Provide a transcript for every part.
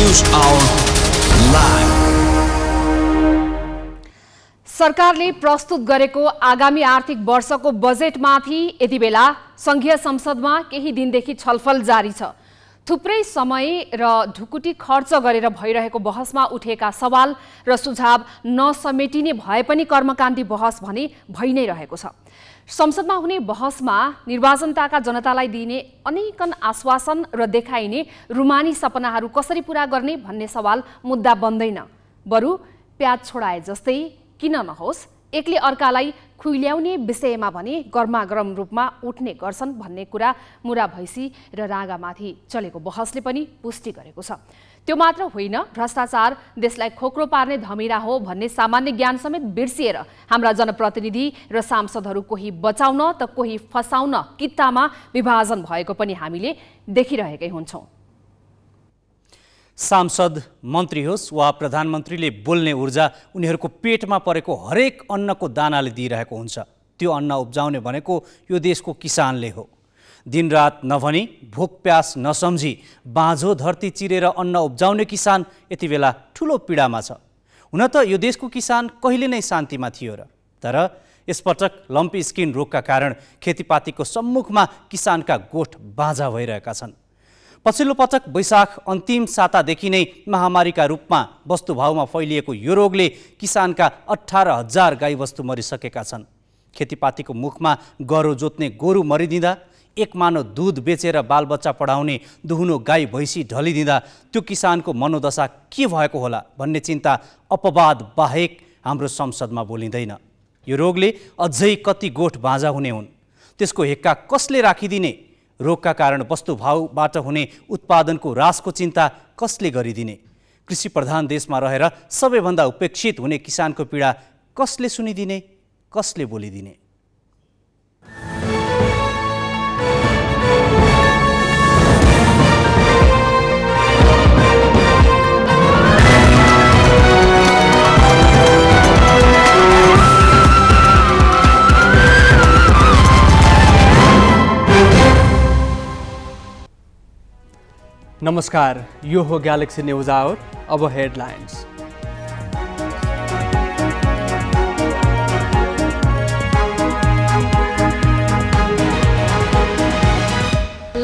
News live सरकारले प्रस्तुत गरेको आगामी आर्थिक वर्षको बजेटमाथि यति बेला सङ्घीय संसदमा केही दिनदेखि छलफल जारी छ थुप्रै समय र ढुकुटी खर्च गरेर भइरहेको बहसमा उठेका सवाल र सुझाव नसमेटिने भए पनि कर्मकाण्डी बहस भने भइ नै रहेको छ संसदमा हुने बहसमा निर्वाचनताका जनतालाई दिइने अनेकन आश्वासन र देखाइने रुमानी सपनाहरू कसरी पुरा गर्ने भन्ने सवाल मुद्दा बन्दैन बरु प्याज छोडाए जस्तै किन नहोस् एकले अर्कालाई खुइल्याउने विषयमा भने गर्मागरम रूपमा उठ्ने गर्छन् भन्ने कुरा मुरा भैँसी र रागामाथि चलेको बहसले पनि पुष्टि गरेको छ त्यो मात्र होइन भ्रष्टाचार देशलाई खोक्रो पार्ने धमिरा हो भन्ने सामान्य ज्ञान समेत बिर्सिएर हाम्रा जनप्रतिनिधि र सांसदहरू कोही बचाउन त कोही फसाउन कित्तामा विभाजन भएको पनि हामीले देखिरहेकै हुन्छौँ सांसद मन्त्री होस् वा प्रधानमन्त्रीले बोल्ने ऊर्जा उनीहरूको पेटमा परेको हरेक अन्नको दानाले दिइरहेको हुन्छ त्यो अन्न उब्जाउने भनेको यो देशको किसानले हो दिनरात नभनी भोक प्यास नसम्झी बाँझो धरती चिरेर अन्न उब्जाउने किसान यति बेला ठुलो पीडामा छ हुन त यो देशको किसान कहिले नै शान्तिमा थियो र तर यसपटक लम्पी स्किन रोगका कारण खेतीपातीको सम्मुखमा किसानका गोठ बाझा भइरहेका छन् पछिल्लो पटक वैशाख अन्तिम सातादेखि नै महामारीका रूपमा वस्तुभावमा फैलिएको यो रोगले किसानका अठार हजार गाईवस्तु मरिसकेका छन् खेतीपातीको मुखमा गरो जोत्ने गोरु मरिदिँदा एक मानो दुध बेचेर बालबच्चा पढाउने दुहुनो गाई भैँसी ढलिदिँदा त्यो किसानको मनोदशा के भएको होला भन्ने चिन्ता अपवाद बाहेक हाम्रो संसदमा बोलिँदैन यो रोगले अझै कति गोठ बाँझा हुने हुन् त्यसको हेक्का कसले राखिदिने रोगका कारण वस्तु वस्तुभावबाट हुने उत्पादनको रासको चिन्ता कसले गरिदिने कृषि प्रधान देशमा रहेर सबैभन्दा उपेक्षित हुने किसानको पीडा कसले सुनिदिने कसले बोलिदिने नमस्कार यो हो ग्यालेक्सी न्युज आवर अब हेडलाइन्स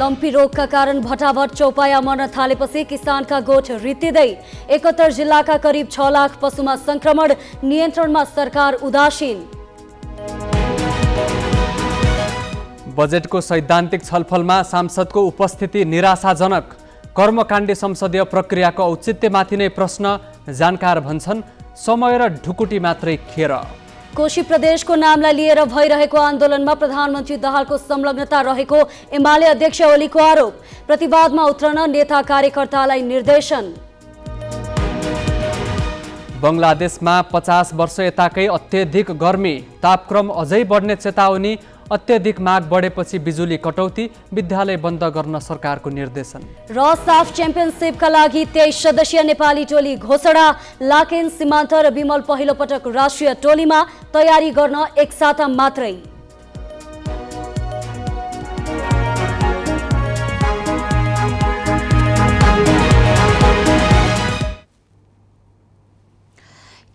लम्पी रोगका कारण भटाभट चौपाया मर्न थालेपछि किसानका गोठ रित्तिँदै एकहत्तर जिल्लाका करिब छ लाख पशुमा संक्रमण नियन्त्रणमा सरकार उदासीन बजेटको सैद्धान्तिक छलफलमा सांसदको उपस्थिति निराशाजनक कर्मकाण्डे संसदीय प्रक्रियाको औचित्यमाथि नै प्रश्न जानकार भन्छन् समय र ढुकुटी मात्रै खेर कोशी प्रदेशको नामलाई लिएर भइरहेको आन्दोलनमा प्रधानमन्त्री दहालको संलग्नता रहेको एमाले अध्यक्ष ओलीको आरोप प्रतिवादमा उत्रन नेता कार्यकर्तालाई निर्देशन बङ्गलादेशमा पचास वर्ष यताकै अत्यधिक गर्मी तापक्रम अझै बढ्ने चेतावनी अत्यधिक माग बढेपछि बिजुली कटौती विद्यालय बन्द गर्न सरकारको निर्देशन र साफ च्याम्पियनसिपका लागि तेइस सदस्यीय नेपाली टोली घोषणा लाकेन सीमान्त र विमल पहिलो पटक राष्ट्रिय टोलीमा तयारी गर्न एक साता मात्रै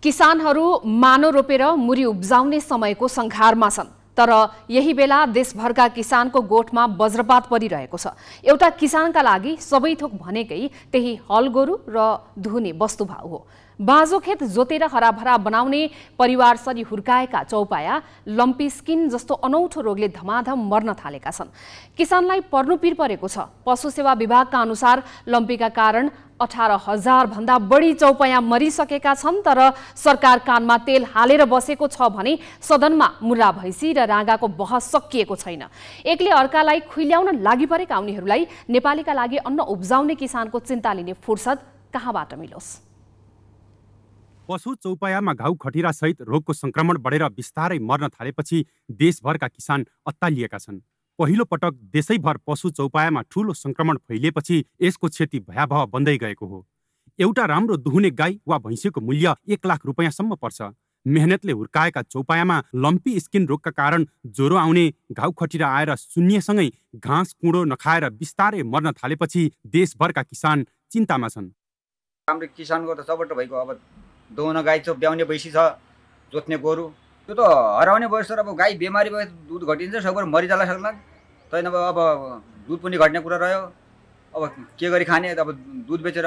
किसानहरू मानो रोपेर मुरी उब्जाउने समयको सङ्घारमा छन् तर यही बेला देशभरका किसानको गोठमा वज्रपात परिरहेको छ एउटा किसानका लागि सबै थोक भनेकै त्यही हलगोरु र धुने वस्तुभाउ हो बाँझो खेत जोतेर हराभरा बनाउने परिवारसरी हुर्काएका चौपाया लम्पी स्किन जस्तो अनौठो रोगले धमाधम मर्न थालेका छन् किसानलाई पर्नु पिर परेको छ पशु सेवा विभागका अनुसार लम्पीका कारण अठार भन्दा बढी चौपयाँ मरिसकेका छन् तर सरकार कानमा तेल हालेर बसेको छ भने सदनमा मुर्रा भैँसी र राँगाको बहस सकिएको छैन एकले अर्कालाई खुल्याउन लागिपरेका परेका उनीहरूलाई नेपालीका लागि अन्न उब्जाउने किसानको चिन्ता लिने फुर्सद कहाँबाट मिलोस् पशु चौपायामा घाउ खटिरासहित रोगको सङ्क्रमण बढेर बिस्तारै मर्न थालेपछि देशभरका किसान अत्तालिएका छन् पहिलो पटक देशैभर पशु चौपायामा ठूलो संक्रमण फैलिएपछि यसको क्षति भयावह बन्दै गएको हो एउटा राम्रो दुहुने गाई वा भैँसीको मूल्य एक लाख रुपियाँसम्म पर्छ मेहनतले हुर्काएका चौपायामा लम्पी स्किन रोगका कारण ज्वरो आउने घाउ खटिरा आएर शून्यसँगै घाँस कुँडो नखाएर बिस्तारै मर्न थालेपछि देशभरका किसान चिन्तामा छन् हाम्रो किसानको त सबै भएको अब दोहोन गाई चोप ब्याउने भैँसी छ जोत्ने गोरु त्यो त हराउने भयो सर अब गाई बिमारी भयो दुध घटिन्छ सबै मरिजाला सक्ला तैन अब अब दुध पनि घट्ने कुरा रह्यो अब के गरी खाने अब दुध बेचेर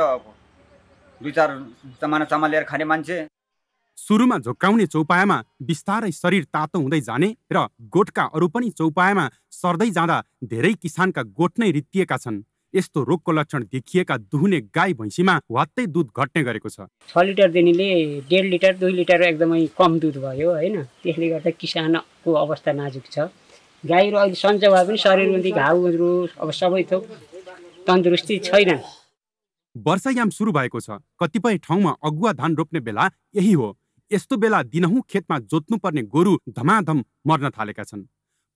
दुई चार सामान सामान लिएर खाने मान्छे सुरुमा झोक्काउने चौपायामा बिस्तारै शरीर तातो हुँदै जाने र गोठका अरू पनि चौपायामा सर्दै जाँदा धेरै किसानका गोठ नै रित्तिएका छन् यस्तो रोगको लक्षण देखिएका दुहुने गाई भैँसीमा वात्तै दुध घट्ने गरेको छ छ दिनेले डेढ लिटर दुई लिटर एकदमै कम दुध भयो होइन त्यसले गर्दा किसानको अवस्था नाजुक छ गाईहरू अहिले सन्चो भए पनि शरीरमा घाउहरू अब सबै थोक तन्दुरुस्ती छैन वर्षायाम सुरु भएको छ कतिपय ठाउँमा अगुवा धान रोप्ने बेला यही हो यस्तो बेला दिनहुँ खेतमा जोत्नुपर्ने गोरु धमाधम मर्न थालेका छन्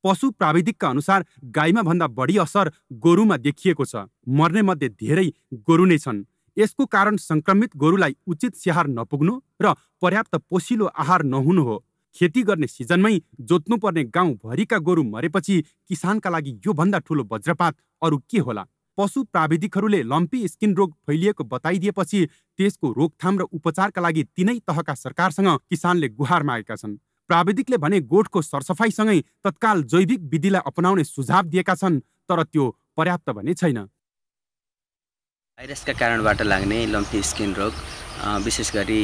पशु प्राविधिकका अनुसार गाईमा भन्दा बढी असर गोरुमा देखिएको छ मर्ने मध्ये धेरै गोरु नै छन् यसको कारण संक्रमित गोरुलाई उचित स्याहार नपुग्नु र पर्याप्त पोसिलो आहार नहुनु हो खेती गर्ने सिजनमै जोत्नुपर्ने गाउँभरिका गोरु मरेपछि किसानका लागि योभन्दा ठुलो वज्रपात अरू के होला पशु प्राविधिकहरूले लम्पी स्किन रोग फैलिएको बताइदिएपछि त्यसको रोकथाम र उपचारका लागि तिनै तहका सरकारसँग किसानले गुहार मागेका छन् प्राविधिकले भने गोठको सरसफाइसँगै तत्काल जैविक विधिलाई अपनाउने सुझाव दिएका छन् तर त्यो पर्याप्त भने छैन भाइरसका कारणबाट लाग्ने लम्फी स्किन रोग विशेष गरी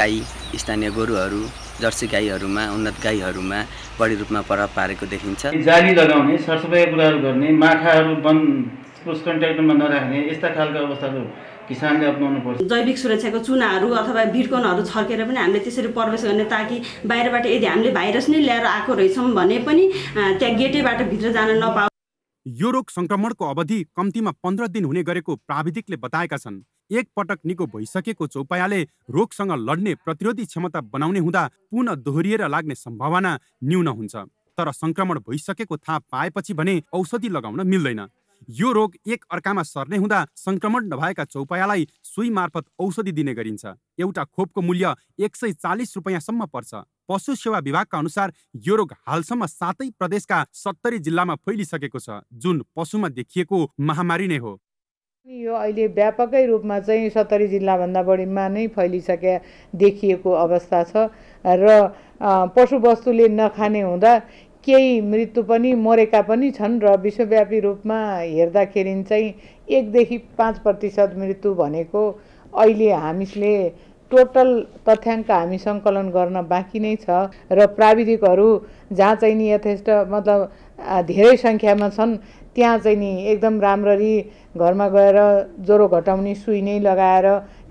गाई स्थानीय गोरुहरू जर्सी गाईहरूमा उन्नत गाईहरूमा बढी रूपमा प्रभाव पारेको देखिन्छ जाली लगाउने सरसफाइ कुराहरू गर्ने माछाहरू बन्द कन्ट्याक्टमा नराख्ने यस्ता खालका अवस्थाहरू किसानले अप्नाउनु पर्छ जैविक सुरक्षाको चुनाहरू अथवा भिडकोनहरू छर्केर पनि हामीले त्यसरी प्रवेश गर्ने ताकि बाहिरबाट यदि हामीले भाइरस नै ल्याएर आएको रहेछौँ भने पनि त्यहाँ गेटैबाट भित्र जान नपाऊ यो रोग सङ्क्रमणको अवधि कम्तीमा पन्ध्र दिन हुने गरेको प्राविधिकले बताएका छन् एक पटक निको भइसकेको चौपायाले रोगसँग लड्ने प्रतिरोधी क्षमता बनाउने हुँदा पुनः दोहोरिएर लाग्ने सम्भावना न्यून हुन्छ तर सङ्क्रमण भइसकेको थाहा पाएपछि भने औषधि लगाउन मिल्दैन यो रोग एक अर्कामा सर्ने हुँदा संक्रमण नभएका चौपायालाई सुई मार्फत औषधि दिने गरिन्छ एउटा खोपको मूल्य एक सय चालिस रुपियाँसम्म पर्छ पशु सेवा विभागका अनुसार यो रोग हालसम्म सातै प्रदेशका सत्तरी जिल्लामा फैलिसकेको छ जुन पशुमा देखिएको महामारी नै हो यो अहिले व्यापकै रूपमा चाहिँ सत्तरी जिल्लाभन्दा बढीमा नै फैलिसके देखिएको अवस्था छ र पशुवस्तुले नखाने हुँदा केही मृत्यु पनि मरेका पनि छन् र विश्वव्यापी रूपमा हेर्दाखेरि चाहिँ एकदेखि पाँच प्रतिशत मृत्यु भनेको अहिले हामीले टोटल तथ्याङ्क हामी सङ्कलन गर्न बाँकी नै छ र प्राविधिकहरू जहाँ चाहिँ नि यथेष्ट मतलब धेरै सङ्ख्यामा छन् त्यहाँ चाहिँ नि एकदम राम्ररी घरमा गएर ज्वरो घटाउने सुई नै लगाएर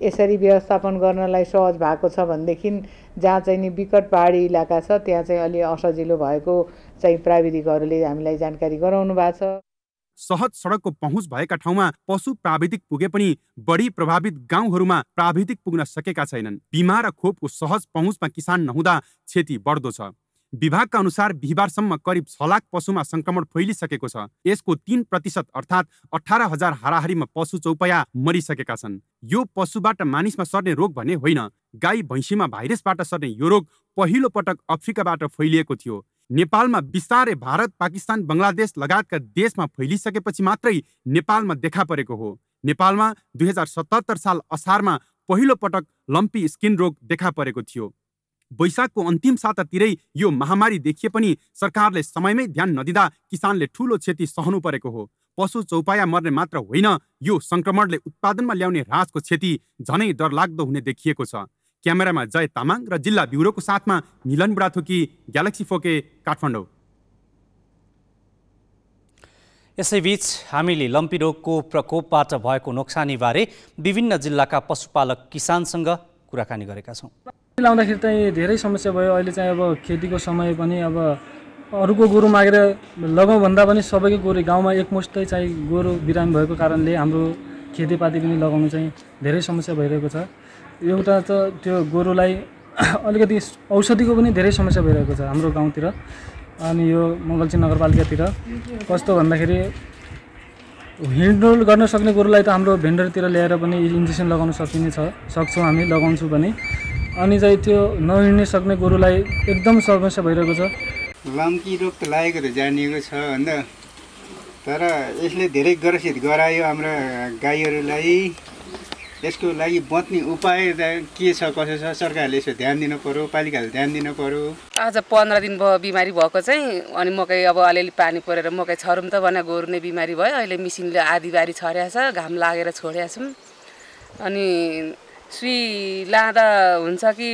यसरी व्यवस्थापन गर्नलाई सहज भएको छ भनेदेखि जहाँ चाहिँ नि विकट पहाडी इलाका छ त्यहाँ चाहिँ अलि असजिलो भएको चाहिँ प्राविधिकहरूले हामीलाई जानकारी गराउनु भएको छ सहज सडकको पहुँच भएका ठाउँमा पशु प्राविधिक पुगे पनि बढी प्रभावित गाउँहरूमा प्राविधिक पुग्न सकेका छैनन् बिमा र खोपको सहज पहुँचमा किसान नहुँदा क्षति बढ्दो छ विभागका अनुसार बिहिबारसम्म करिब छ लाख पशुमा सङ्क्रमण फैलिसकेको छ यसको तिन प्रतिशत अर्थात् अठार हजार हाराहारीमा पशु चौपया मरिसकेका छन् यो पशुबाट मानिसमा सर्ने रोग भने होइन गाई भैँसीमा भाइरसबाट सर्ने यो रोग पहिलो पटक अफ्रिकाबाट फैलिएको थियो नेपालमा बिस्तारै भारत पाकिस्तान बङ्गलादेश लगायतका देशमा फैलिसकेपछि मात्रै नेपालमा देखा परेको हो नेपालमा दुई हजार सतहत्तर साल असारमा पहिलोपटक लम्पी स्किन रोग देखा परेको थियो वैशाखको अन्तिम सातातिरै यो महामारी देखिए पनि सरकारले समयमै ध्यान नदिँदा किसानले ठूलो क्षति सहनु परेको हो पशु चौपाया मर्ने मात्र होइन यो सङ्क्रमणले उत्पादनमा ल्याउने ह्रासको क्षति झनै डरलाग्दो हुने देखिएको छ क्यामेरामा जय तामाङ र जिल्ला ब्युरोको साथमा मिलन बुढाथोकी ग्यालेक्सी फोके काठमाडौँ यसैबीच हामीले लम्पी रोगको प्रकोपबाट भएको नोक्सानीबारे विभिन्न जिल्लाका पशुपालक किसानसँग कुराकानी गरेका छौँ लाउँदाखेरि चाहिँ धेरै समस्या भयो अहिले चाहिँ अब खेतीको समय पनि अब अरूको गोरु मागेर लगाउँ भन्दा पनि सबैको गोरु गाउँमा एकमुष्टै चाहिँ गोरु बिरामी भएको कारणले हाम्रो खेतीपाती पनि लगाउनु चाहिँ धेरै समस्या भइरहेको छ एउटा त त्यो गोरुलाई अलिकति औषधिको पनि धेरै समस्या भइरहेको छ हाम्रो गाउँतिर अनि यो मङ्गलची नगरपालिकातिर कस्तो भन्दाखेरि हिँडडुल गर्न सक्ने गोरुलाई त हाम्रो भेन्डरतिर ल्याएर पनि इन्जेक्सन लगाउन सकिने छ सक्छौँ हामी लगाउँछौँ भने अनि चाहिँ त्यो नहिँड्ने सक्ने गोरुलाई एकदम समस्या भइरहेको छ लम्की रोग त लागेको त जानिएको छ अन्त तर यसले धेरै ग्रसित गरायो हाम्रो गाईहरूलाई यसको लागि बच्ने उपाय के छ कसो छ सरकारले यसो ध्यान दिनु पऱ्यो पालिकाले ध्यान दिनु पऱ्यो आज पन्ध्र दिन भयो बिमारी भएको चाहिँ अनि मकै अब अलिअलि पानी परेर मकै छरौँ त भने गोरु नै बिमारी भयो अहिले मिसिनले आधी बारी छर्या छ घाम लागेर छोड्या छौँ अनि सुई लाँदा हुन्छ कि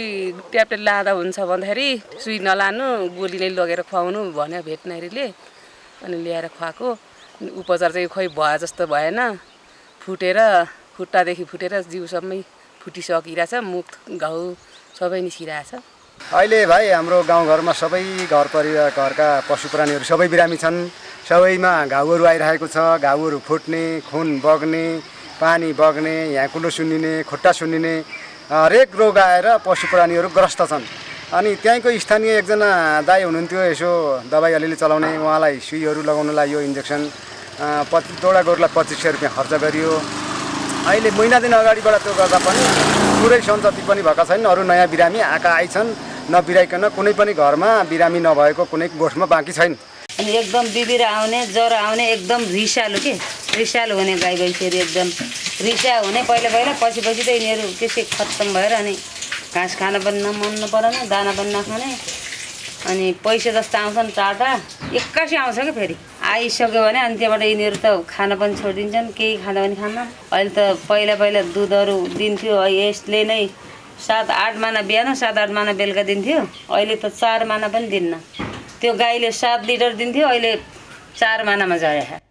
ट्याबलेट लाँदा हुन्छ भन्दाखेरि सुई नलानु गोली नै लगेर खुवाउनु भन्यो भेटनेरीले अनि ल्याएर खुवाएको उपचार चाहिँ खोइ भए जस्तो भएन फुटेर खुट्टादेखि फुटेर जिउसम्मै फुटिसकिरहेछ मुख घाउ सबै निस्किरहेछ अहिले भाइ हाम्रो गाउँघरमा सबै घर परिवार घरका पशु प्राणीहरू सबै बिरामी छन् सबैमा घाउहरू आइरहेको छ घाउहरू फुट्ने खुन बग्ने पानी बग्ने यहाँ ह्याकुलो सुनिने खुट्टा सुनिने हरेक रोग आएर पशु प्राणीहरू ग्रस्त छन् अनि त्यहीँको स्थानीय एकजना दाई हुनुहुन्थ्यो यसो दबाई अलिअलि चलाउने उहाँलाई सुईहरू लगाउनलाई यो इन्जेक्सन पच्चिस दौडा गोरुलाई पच्चिस सय रुपियाँ खर्च गरियो अहिले महिना दिन अगाडिबाट त्यो गर्दा पनि पुरै सञ्चति पनि भएका छैन अरू नयाँ बिरामी आएका आइछन् नबिराइकन कुनै पनि घरमा बिरामी नभएको कुनै गोठमा बाँकी छैन अनि एकदम बिबिर आउने ज्वरो आउने एकदम रिसालु के रिसालु हुने गाई भैँसीहरू एकदम रिसा हुने पहिला पहिला पछि पछि त यिनीहरू त्यसै खत्तम भएर अनि घाँस खान पनि नमन्नु परेन दाना पनि नखाने अनि पैसा जस्तो आउँछन् चारवटा एक्कासी आउँछ क्या फेरि आइसक्यो भने अनि त्यहाँबाट यिनीहरू त खाना पनि छोडिदिन्छन् केही खाना पनि खान्न अहिले त पहिला पहिला दुधहरू दिन्थ्यो यसले नै सात आठ माना बिहान सात आठ माना बेलुका दिन्थ्यो अहिले त चार माना पनि दिन्न त्यो गाईले सात लिटर दिन्थ्यो अहिले चार मानामा झऱ्या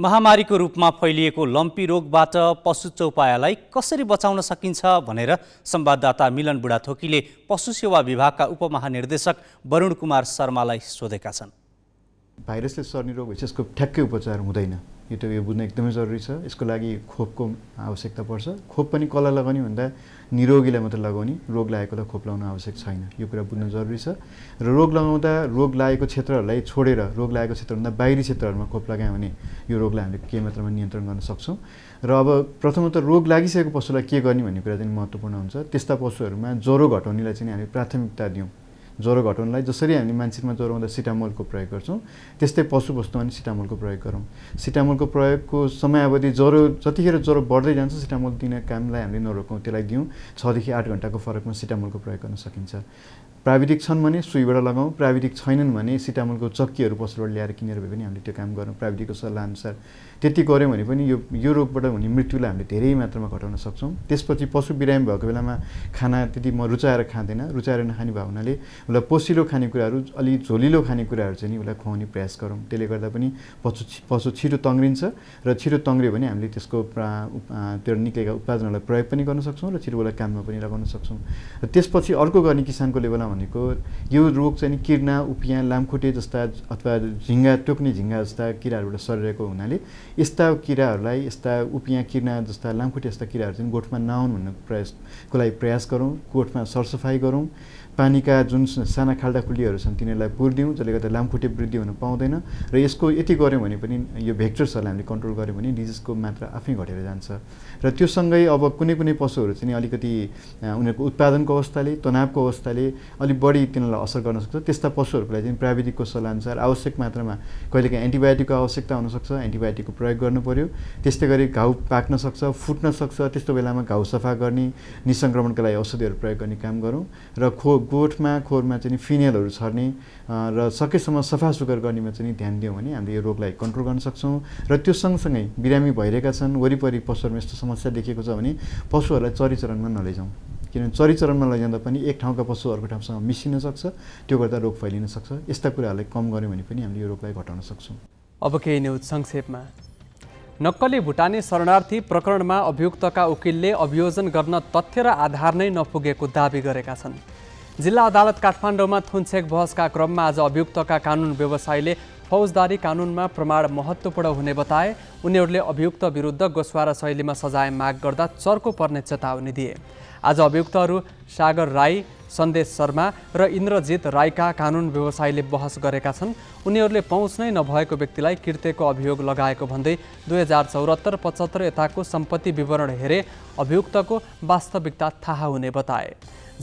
महामारीको रूपमा फैलिएको लम्पी रोगबाट पशु चौपायालाई कसरी बचाउन सकिन्छ भनेर संवाददाता मिलन बुढाथोकीले पशु सेवा विभागका उपमहानिर्देशक वरुण कुमार शर्मालाई सोधेका छन् भाइरसले सर्ने रोग विशेषको ठ्याक्कै उपचार हुँदैन यो त यो बुझ्न एकदमै जरुरी छ यसको लागि खोपको आवश्यकता पर्छ खोप पनि कसलाई लगाउने भन्दा निरोगीलाई मात्रै लगाउने रोग लागेकोलाई खोप लगाउन आवश्यक छैन यो कुरा बुझ्न जरुरी छ र रोग लगाउँदा रोग लागेको क्षेत्रहरूलाई छोडेर रोग लागेको क्षेत्रभन्दा बाहिरी क्षेत्रहरूमा खोप लगायो भने यो रोगलाई हामीले केही मात्रामा नियन्त्रण गर्न सक्छौँ र अब प्रथमत रोग लागिसकेको पशुलाई के गर्ने भन्ने कुरा चाहिँ महत्त्वपूर्ण हुन्छ त्यस्ता पशुहरूमा ज्वरो घटाउनेलाई चाहिँ हामी प्राथमिकता दियौँ ज्वरो घटाउनलाई जसरी हामी मान्छेमा ज्वरो हुँदा सिटामोलको प्रयोग गर्छौँ त्यस्तै पशुवस्तुमा पनि सिटामोलको प्रयोग गरौँ सिटामोलको प्रयोगको समय अवधि ज्वरो जतिखेर ज्वरो बढ्दै जान्छ सिटामोल दिने कामलाई हामीले नरोकौँ त्यसलाई दिउँ छदेखि आठ घन्टाको फरकमा सिटामोलको प्रयोग गर्न सकिन्छ प्राविधिक छन् भने सुईबाट लगाउँ प्राविधिक छैनन् भने सिटामोलको चक्कीहरू पसलबाट ल्याएर किनेर भए पनि हामीले त्यो काम गरौँ प्राविधिकको सल्लाहअनुसार त्यति गऱ्यौँ भने पनि यो यो रोगबाट हुने मृत्युलाई हामीले धेरै मात्रामा घटाउन सक्छौँ त्यसपछि पशु बिरामी भएको बेलामा खाना त्यति म रुचाएर खाँदैन रुचाएर नखाने भएको हुनाले उसलाई पोसिलो खानेकुराहरू अलि झोलिलो खानेकुराहरू चाहिँ नि उसलाई खुवाउने प्रयास गरौँ त्यसले गर्दा पनि पशु पशु छिटो तङ्ग्रिन्छ र छिटो तङ्ग्रियो भने हामीले त्यसको त्यो निक्लेका उत्पादनहरूलाई प्रयोग पनि गर्न सक्छौँ र छिटो उसलाई काममा पनि लगाउन सक्छौँ र त्यसपछि अर्को गर्ने किसानको लेभलमा भनेको यो रोग चाहिँ नि किर्ना उपियाँ लामखुट्टे जस्ता अथवा झिङ्गा टोक्ने झिङ्गा जस्ता किराहरूबाट सरिरहेको हुनाले यस्ता किराहरूलाई यस्ता उपियाँ किरा जस्ता लामखुट्टे यस्ता किराहरू चाहिँ गोठमा नआउनु भन्ने प्रयासको लागि प्रयास गरौँ गोठमा सरसफाइ गरौँ पानीका जुन साना खाल्डाखुल्डीहरू छन् तिनीहरूलाई पुरिदिउँ जसले गर्दा लामखुट्टे वृद्धि हुन पाउँदैन र यसको यति गऱ्यौँ भने पनि यो भेक्टर्सहरूलाई हामीले कन्ट्रोल गऱ्यौँ भने डिजिजको मात्रा आफै घटेर जान्छ र त्योसँगै अब कुनै कुनै पशुहरू चाहिँ अलिकति उनीहरूको उत्पादनको अवस्थाले तनावको अवस्थाले अलिक बढी तिनीहरूलाई असर गर्न सक्छ त्यस्ता पशुहरूको चाहिँ प्राविधिकको सल्लाहअनुसार आवश्यक मात्रामा कहिलेकाहीँ एन्टिबायोटिकको आवश्यकता हुनसक्छ एन्टिबायोटिकको प्रयोग गर्नु पऱ्यो त्यस्तै गरी घाउ पाक्न सक्छ फुट्न सक्छ त्यस्तो बेलामा घाउ सफा गर्ने निसङ्क्रमणको लागि औषधिहरू प्रयोग गर्ने काम गरौँ र खो गोठमा खोरमा चाहिँ फिनेलहरू छर्ने र सकेसम्म सफा सुग्घर गर्नेमा चाहिँ ध्यान दियौँ भने हामीले यो रोगलाई कन्ट्रोल गर्न सक्छौँ र त्यो सँगसँगै बिरामी भइरहेका छन् वरिपरि पशुहरूमा यस्तो समस्या देखिएको छ भने पशुहरूलाई चरिचरणमा नलैजाउँ किनभने चरिचरणमा लैजाँदा पनि एक ठाउँका पशु अर्को ठाउँसँग मिसिन सक्छ त्यो गर्दा रोग फैलिन सक्छ यस्ता कुराहरूलाई कम गऱ्यौँ भने पनि हामीले यो रोगलाई घटाउन सक्छौँ अब केही न्युज संक्षेपमा नक्कली भुटानी शरणार्थी प्रकरणमा अभियुक्तका वकिलले अभियोजन गर्न तथ्य र आधार नै नपुगेको दावी गरेका छन् जिल्ला अदालत काठमाडौँमा थुनछेक बहसका क्रममा आज अभियुक्तका कानुन व्यवसायीले फौजदारी कानुनमा प्रमाण महत्त्वपूर्ण हुने बताए उनीहरूले अभियुक्त विरुद्ध गोस्वारा शैलीमा सजाय माग गर्दा चर्को पर्ने चेतावनी दिए आज अभियुक्तहरू सागर राई सन्देश शर्मा र इन्द्रजित राईका कानुन व्यवसायीले बहस गरेका छन् उनीहरूले पहुँच नै नभएको व्यक्तिलाई कृत्यको अभियोग लगाएको भन्दै दुई हजार चौहत्तर पचहत्तर यताको सम्पत्ति विवरण हेरे अभियुक्तको वास्तविकता थाहा हुने बताए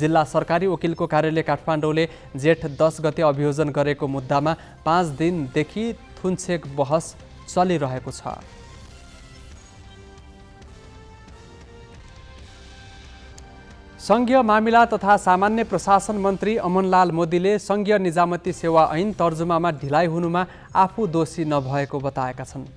जिल्ला सरकारी वकिलको कार्यालय काठमाडौँले जेठ दस गते अभियोजन गरेको मुद्दामा पाँच दिनदेखि थुन्छेक बहस चलिरहेको छ सङ्घीय मामिला तथा सामान्य प्रशासन मन्त्री अमनलाल मोदीले सङ्घीय निजामती सेवा ऐन तर्जुमामा ढिलाइ हुनुमा आफू दोषी नभएको बताएका छन्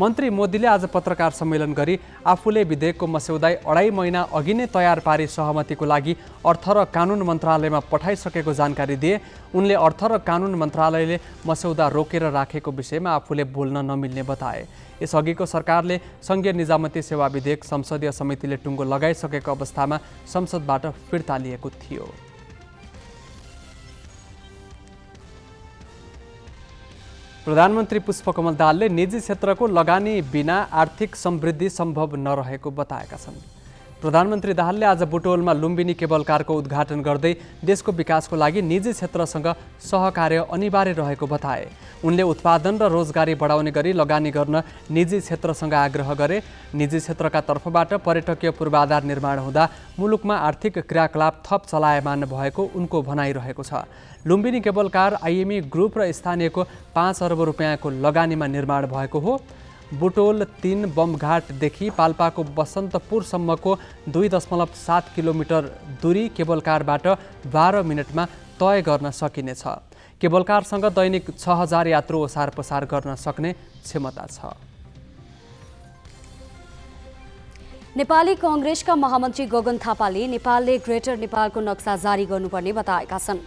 मन्त्री मोदीले आज पत्रकार सम्मेलन गरी आफूले विधेयकको मस्यौदा अढाई महिना अघि नै तयार पारे सहमतिको लागि अर्थ र कानुन मन्त्रालयमा पठाइसकेको जानकारी दिए उनले अर्थ र कानुन मन्त्रालयले मस्यौदा रोकेर राखेको विषयमा आफूले बोल्न नमिल्ने बताए यसअघिको सरकारले सङ्घीय निजामती सेवा विधेयक संसदीय समितिले टुङ्गो लगाइसकेको अवस्थामा संसदबाट फिर्ता लिएको थियो प्रधानमन्त्री पुष्पकमल दालले निजी क्षेत्रको लगानी बिना आर्थिक समृद्धि सम्भव नरहेको बताएका छन् प्रधानमन्त्री दाहालले आज बुटोलमा लुम्बिनी केबल कारको उद्घाटन गर्दै देशको विकासको लागि निजी क्षेत्रसँग सहकार्य अनिवार्य रहेको बताए उनले उत्पादन र रोजगारी बढाउने गरी लगानी गर्न निजी क्षेत्रसँग आग्रह गरे निजी क्षेत्रका तर्फबाट पर्यटकीय पूर्वाधार निर्माण हुँदा मुलुकमा आर्थिक क्रियाकलाप थप चलायमान भएको उनको रहेको छ Lumbini cable car IME group र स्थानीयको पाँच अर्ब रुपियाँको लगानीमा निर्माण भएको हो बुटोल तिन बमघाटदेखि पाल्पाको बसन्तपुरसम्मको दुई दशमलव सात किलोमिटर दूरी केबलकारबाट बाह्र मिनटमा तय गर्न सकिनेछ केबलकारसँग दैनिक छ हजार यात्रु ओसार पसार गर्न सक्ने क्षमता छ नेपाली कङ्ग्रेसका महामन्त्री गगन थापाले नेपालले ग्रेटर नेपालको नक्सा जारी गर्नुपर्ने बताएका छन्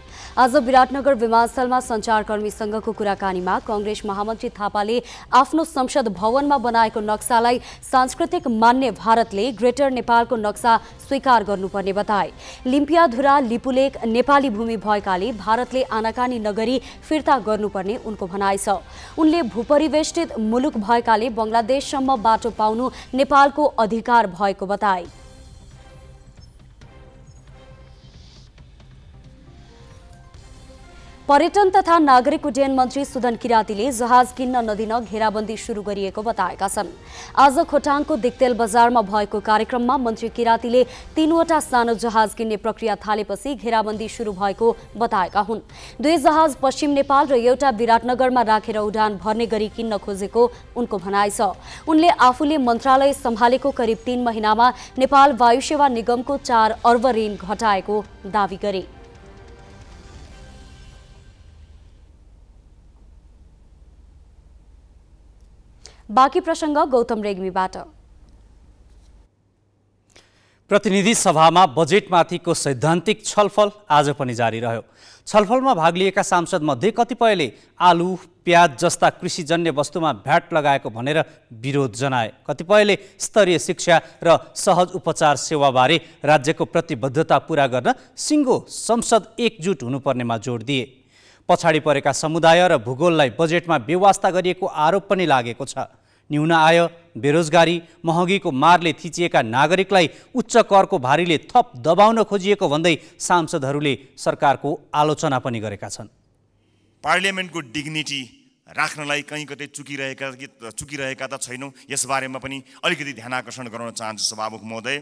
आज विराटनगर विमानस्थलमा सञ्चारकर्मीसँगको कुराकानीमा कङ्ग्रेस महामन्त्री थापाले आफ्नो संसद भवनमा बनाएको नक्सालाई सांस्कृतिक मान्य भारतले ग्रेटर नेपालको नक्सा स्वीकार गर्नुपर्ने बताए लिम्पियाधुरा लिपुलेक नेपाली भूमि भएकाले भारतले आनाकानी नगरी फिर्ता गर्नुपर्ने उनको भनाइ छ उनले भूपरिवेष्टित मुलुक भएकाले बङ्गलादेशसम्म बाटो पाउनु नेपालको अधिकार भएको बताए पर्यटन तथा नागरिक उड्डयन मन्त्री सुदन किरातीले जहाज किन्न नदिन घेराबन्दी सुरु गरिएको बताएका छन् आज खोटाङको दिक्तेल बजारमा भएको कार्यक्रममा मन्त्री किरातीले तीनवटा सानो जहाज किन्ने प्रक्रिया थालेपछि घेराबन्दी सुरु भएको बताएका हुन् दुई जहाज पश्चिम नेपाल र एउटा विराटनगरमा राखेर उडान भर्ने गरी किन्न खोजेको उनको भनाइ छ उनले आफूले मन्त्रालय सम्हालेको करिब तीन महिनामा नेपाल वायुसेवा निगमको चार अर्ब ऋण घटाएको दावी गरे बाँकी प्रसङ्ग गौतम रेग्मीबाट प्रतिनिधि सभामा बजेटमाथिको सैद्धान्तिक छलफल आज पनि जारी रह्यो छलफलमा भाग लिएका सांसदमध्ये कतिपयले आलु प्याज जस्ता कृषिजन्य वस्तुमा भ्याट लगाएको भनेर विरोध जनाए कतिपयले स्तरीय शिक्षा र सहज उपचार सेवाबारे राज्यको प्रतिबद्धता पूरा गर्न सिङ्गो संसद एकजुट हुनुपर्नेमा जोड दिए पछाडि परेका समुदाय र भूगोललाई बजेटमा व्यवस्था गरिएको आरोप पनि लागेको छ न्यून आय बेरोजगारी महँगीको मारले थिचिएका नागरिकलाई उच्च करको भारीले थप दबाउन खोजिएको भन्दै सांसदहरूले सरकारको आलोचना पनि गरेका छन् पार्लियामेन्टको डिग्निटी राख्नलाई कहीँ कतै चुकिरहेका चुकिरहेका त छैनौँ यसबारेमा पनि अलिकति ध्यान आकर्षण गराउन चाहन्छु सभामुख महोदय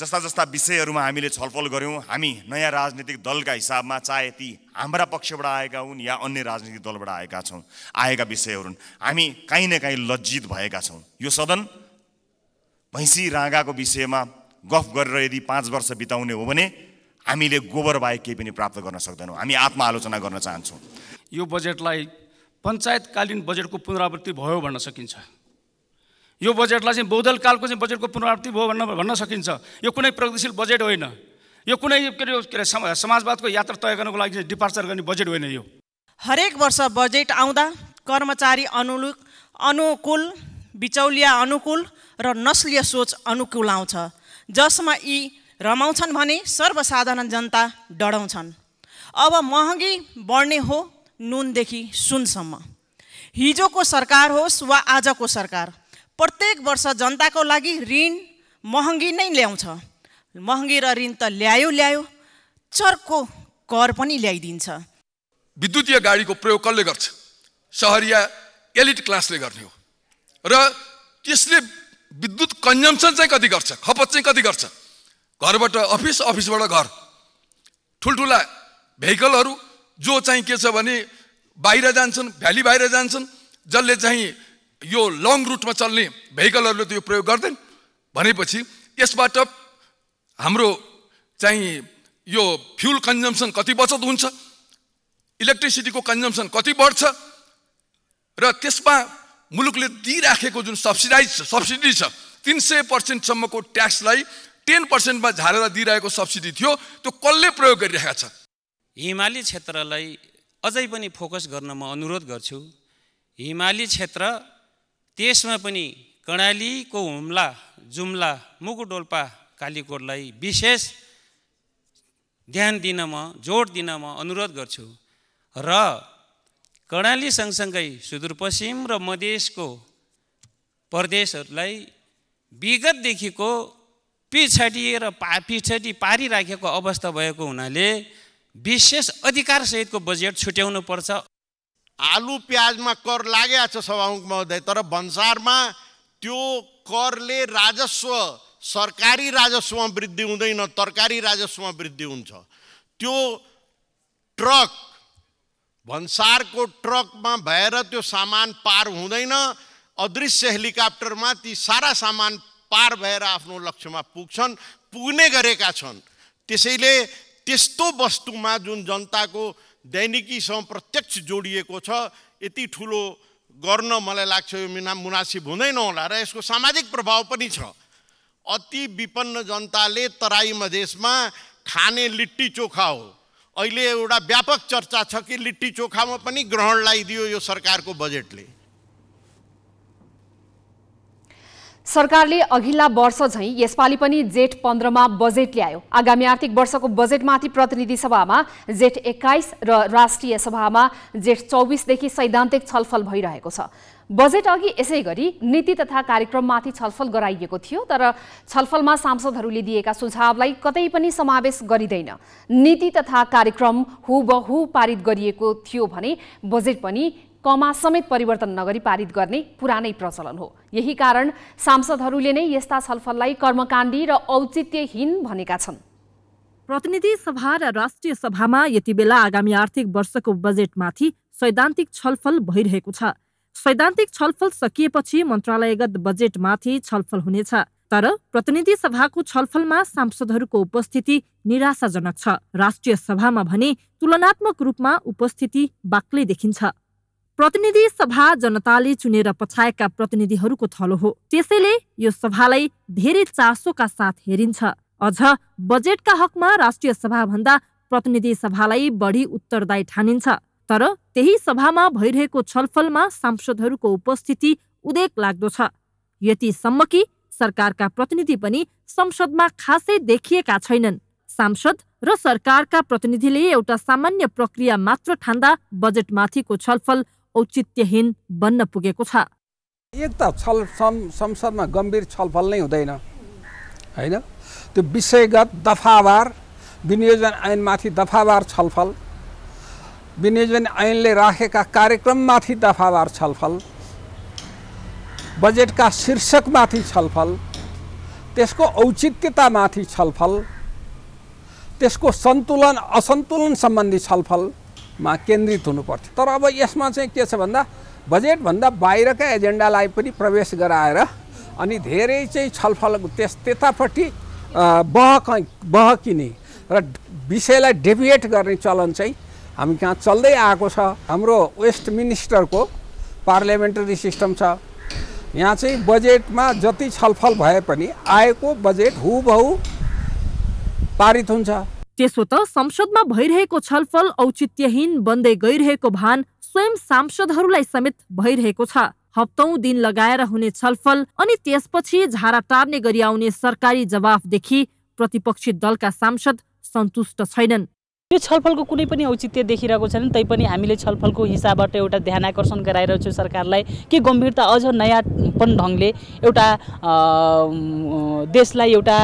जस्ता जस्ता विषयहरूमा हामीले छलफल गऱ्यौँ हामी नयाँ राजनीतिक दलका हिसाबमा चाहे ती हाम्रा पक्षबाट आएका हुन् या अन्य राजनीतिक दलबाट आएका छौँ आएका विषयहरू हुन् हामी काहीँ न काहीँ लज्जित भएका छौँ यो सदन भैँसी राँगाको विषयमा गफ गरेर यदि पाँच वर्ष बिताउने हो भने हामीले गोबर बाहेक केही पनि प्राप्त गर्न सक्दैनौँ हामी आत्मआलोचना गर्न चाहन्छौँ यो बजेटलाई पञ्चायतकालीन बजेटको पुनरावृत्ति भयो भन्न सकिन्छ यो बजेटलाई चाहिँ बौद्धल कालको चाहिँ बजेटको पुनरावृत्ति भयो भन्न भन्न सकिन्छ यो कुनै प्रगतिशील बजेट होइन यो कुनै के अरे समाजवादको यात्रा तय गर्नको लागि चाहिँ डिपार्चर गर्ने बजेट होइन यो हरेक वर्ष बजेट आउँदा कर्मचारी अनुलु अनुकूल बिचौलिया अनुकूल र नस्लीय सोच अनुकूल आउँछ जसमा यी रमाउँछन् भने सर्वसाधारण जनता डढाउँछन् अब महँगी बढ्ने हो नुनदेखि सुनसम्म हिजोको सरकार होस् वा आजको सरकार प्रत्येक वर्ष जनताको लागि ऋण महँगी नै ल्याउँछ महँगी र ऋण त ल्यायो ल्यायो चर्को कर पनि ल्याइदिन्छ विद्युतीय गाडीको प्रयोग कसले गर्छ सहरिया एलिट क्लासले गर्ने हो र त्यसले विद्युत कन्जम्सन चाहिँ कति गर्छ खपत चाहिँ कति गर्छ घरबाट अफिस अफिसबाट घर ठुल्ठुला भेहिकलहरू जो चाहिँ के छ भने बाहिर जान्छन् भ्याली बाहिर जान्छन् जसले चाहिँ यो लङ रुटमा चल्ने भेहिकलहरूले त यो प्रयोग गर्दैन भनेपछि यसबाट हाम्रो चाहिँ यो फ्युल कन्जम्सन कति बचत हुन्छ इलेक्ट्रिसिटीको कन्जम्सन कति बढ्छ र त्यसमा मुलुकले दिइराखेको जुन सब्सिडाइज छ सब्सिडी छ तिन सय पर्सेन्टसम्मको ट्याक्सलाई टेन पर्सेन्टमा झारेर दिइरहेको सब्सिडी थियो त्यो कसले प्रयोग गरिरहेका छ हिमाली क्षेत्रलाई अझै पनि फोकस गर्न म अनुरोध गर्छु हिमाली क्षेत्र त्यसमा पनि कर्णालीको हुम्ला जुम्ला मुकुडोल्पा कालीकोटलाई विशेष ध्यान दिन म जोड दिन म अनुरोध गर्छु र कर्णाली सँगसँगै सुदूरपश्चिम र मधेसको प्रदेशहरूलाई विगतदेखिको पिछडिएर पा पिछडी पारिराखेको अवस्था भएको हुनाले विशेष अधिकारसहितको बजेट छुट्याउनु पर्छ आलु प्याजमा कर लागेको छ सभामुख महोदय तर भन्सारमा त्यो करले राजस्व सरकारी राजस्वमा वृद्धि हुँदैन तरकारी राजस्वमा वृद्धि हुन्छ त्यो ट्रक भन्सारको ट्रकमा भएर त्यो सामान पार हुँदैन अदृश्य हेलिकप्टरमा ती सारा सामान पार भएर आफ्नो लक्ष्यमा पुग्छन् पुग्ने गरेका छन् त्यसैले त्यस्तो वस्तुमा जुन जनताको दैनिकीसँग प्रत्यक्ष जोडिएको छ यति ठुलो गर्न मलाई लाग्छ यो मिना मुनासिब हुँदैन होला र यसको सामाजिक प्रभाव पनि छ अति विपन्न जनताले तराई मधेसमा खाने लिट्टी चोखा हो अहिले एउटा व्यापक चर्चा छ कि लिट्टी चोखामा पनि ग्रहण लगाइदियो यो सरकारको बजेटले सरकारले अघिल्ला वर्ष झै यसपालि पनि जेठ पन्ध्रमा बजेट ल्यायो आगामी आर्थिक वर्षको बजेटमाथि प्रतिनिधि सभामा जेठ एक्काइस र राष्ट्रिय सभामा जेठ चौबिसदेखि सैद्धान्तिक छलफल भइरहेको छ बजेट अघि यसै गरी नीति तथा कार्यक्रममाथि छलफल गराइएको थियो तर छलफलमा सांसदहरूले दिएका सुझावलाई कतै पनि समावेश गरिँदैन नीति तथा कार्यक्रम हुबहु पारित गरिएको थियो भने बजेट पनि कमा समेत परिवर्तन नगरी पारित गर्ने पुरानै प्रचलन हो यही कारण सांसदहरूले नै यस्ता छलफललाई कर्मकाण्डी र औचित्यहीन भनेका छन् प्रतिनिधि सभा र राष्ट्रिय सभामा यति बेला आगामी आर्थिक वर्षको बजेटमाथि सैद्धान्तिक छलफल भइरहेको छ सैद्धान्तिक छलफल सकिएपछि मन्त्रालयगत बजेटमाथि छलफल हुनेछ तर प्रतिनिधि सभाको छलफलमा सांसदहरूको उपस्थिति निराशाजनक छ राष्ट्रिय सभामा भने तुलनात्मक रूपमा उपस्थिति बाक्लै देखिन्छ प्रतिनिधि सभा जनताले चुनेर पठाएका प्रतिनिधिहरूको थलो हो त्यसैले यो सभालाई धेरै चासोका साथ हेरिन्छ अझ बजेटका हकमा राष्ट्रिय सभाभन्दा प्रतिनिधि सभालाई बढी उत्तरदायी ठानिन्छ तर त्यही सभामा भइरहेको छलफलमा सांसदहरूको उपस्थिति उदेक लाग्दो छ यतिसम्म कि सरकारका प्रतिनिधि पनि संसदमा खासै देखिएका छैनन् सांसद र सरकारका प्रतिनिधिले एउटा सामान्य प्रक्रिया मात्र ठान्दा बजेटमाथिको छलफल औचित्यहीन बन्न पुगेको छ एक त छल संसदमा गम्भीर छलफल नै हुँदैन होइन त्यो विषयगत दफावार विनियोजन ऐनमाथि दफावार छलफल विनियोजन ऐनले राखेका कार्यक्रममाथि दफावार छलफल बजेटका शीर्षकमाथि छलफल त्यसको औचित्यतामाथि छलफल त्यसको सन्तुलन असन्तुलन सम्बन्धी छलफल मा केन्द्रित हुनुपर्थ्यो तर अब यसमा चाहिँ के छ भन्दा बजेटभन्दा बाहिरका एजेन्डालाई पनि प्रवेश गराएर अनि धेरै चाहिँ छलफल त्यस त्यतापट्टि बहक बहकिने र विषयलाई डेभिएट गर्ने चलन चाहिँ हामी कहाँ चल्दै आएको छ हाम्रो वेस्ट मिनिस्टरको पार्लियामेन्टरी सिस्टम छ यहाँ चाहिँ बजेटमा जति छलफल भए पनि आएको बजेट हुबहु पारित हुन्छ त्यसो त संसदमा भइरहेको छलफल औचित्यहीन बन्दै गइरहेको भान स्वयं सांसदहरूलाई समेत भइरहेको छ हप्तौं दिन लगाएर हुने छलफल अनि त्यसपछि झारा टार्ने गरी आउने सरकारी जवाफदेखि प्रतिपक्षी दलका सांसद सन्तुष्ट छैनन् त्यो छलफलको कुनै पनि औचित्य देखिरहेको छैन तैपनि हामीले छलफलको हिसाबबाट एउटा ध्यान आकर्षण गराइरहेको छौँ सरकारलाई के गम्भीरता अझ नयाँपन ढङ्गले एउटा देशलाई एउटा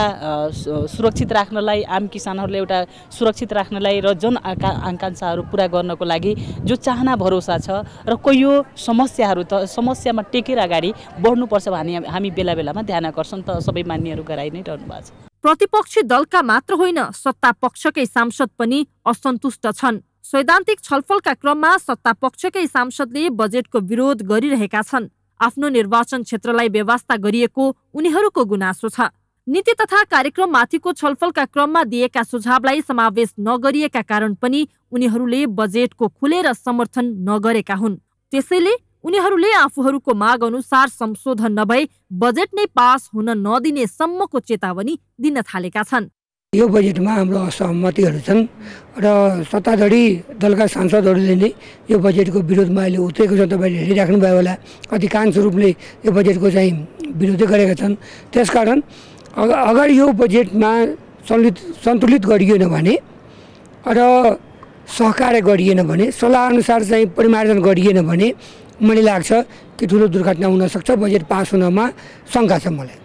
सुरक्षित राख्नलाई आम किसानहरूलाई एउटा सुरक्षित राख्नलाई र जन आकाङ्क्षाहरू पुरा गर्नको लागि जो चाहना भरोसा छ र यो समस्याहरू त समस्यामा टेकेर अगाडि बढ्नुपर्छ भन्ने हामी बेला बेलामा ध्यान आकर्षण त सबै मान्यहरू गराइ नै रहनु भएको छ प्रतिपक्षी दलका मात्र होइन सत्ता पक्षकै सांसद पनि असन्तुष्ट छन् सैद्धान्तिक छलफलका क्रममा सत्ता पक्षकै सांसदले बजेटको विरोध गरिरहेका छन् आफ्नो निर्वाचन क्षेत्रलाई व्यवस्था गरिएको उनीहरूको गुनासो छ नीति तथा कार्यक्रममाथिको छलफलका क्रममा दिएका सुझावलाई समावेश नगरिएका कारण पनि उनीहरूले बजेटको खुलेर समर्थन नगरेका हुन् त्यसैले उनीहरूले आफूहरूको माग अनुसार संशोधन नभए बजेट नै पास हुन नदिने सम्मको चेतावनी दिन थालेका छन् यो बजेटमा हाम्रो असहमतिहरू छन् र सत्ताधारी दलका सांसदहरूले नै यो बजेटको विरोधमा अहिले उत्रेको छ तपाईँले हेरिराख्नुभयो होला अधिकांश रूपले यो बजेटको चाहिँ विरोधै गरेका छन् त्यसकारण अगर यो बजेटमा सन्तुलित सन्तुलित गरिएन भने र सहकार्य गरिएन भने सल्लाहअनुसार चाहिँ परिमार्जन गरिएन भने मलाई लाग्छ कि ठुलो दुर्घटना हुनसक्छ बजेट पास हुनमा शङ्का छ मलाई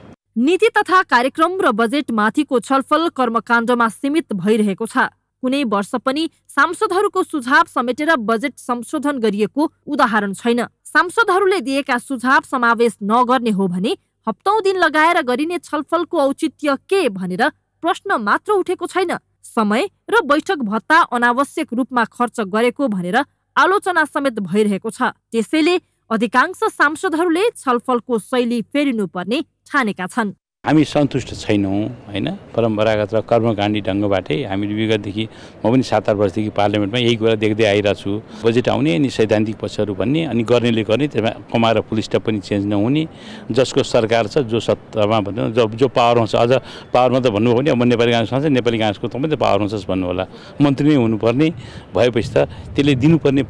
नीति तथा कार्यक्रम र बजेट माथिको छलफल कर्मकाण्डमा सीमित भइरहेको छ कुनै वर्ष पनि सांसदहरूको सुझाव समेटेर बजेट संशोधन गरिएको उदाहरण छैन सांसदहरूले दिएका सुझाव समावेश नगर्ने हो भने हप्तौ दिन लगाएर गरिने छलफलको औचित्य के भनेर प्रश्न मात्र उठेको छैन समय र बैठक भत्ता अनावश्यक रूपमा खर्च गरेको भनेर आलोचना समेत भइरहेको छ त्यसैले अधिकांश सांसदहरूले छलफलको शैली फेरिनुपर्ने ठानेका छन् हामी सन्तुष्ट छैनौँ होइन परम्परागत र कर्मकाण्डी ढङ्गबाटै हामीले विगतदेखि म पनि सात आठ वर्षदेखि पार्लियामेन्टमा यही कुरा देख्दै आइरहेको छु बजेट आउने अनि सैद्धान्तिक पक्षहरू भन्ने अनि गर्नेले गर्ने त्यसमा कमाएर पुलिस पनि चेन्ज नहुने जसको सरकार छ जो सत्तामा भन्नु जो जो पावरमा छ अझ पावरमा त भन्नुभयो भने अब नेपाली काङ्ग्रेस छ नेपाली काङ्ग्रेसको त त पावर हुन्छस् भन्नु होला मन्त्री नै हुनुपर्ने भएपछि त त्यसले दिनुपर्ने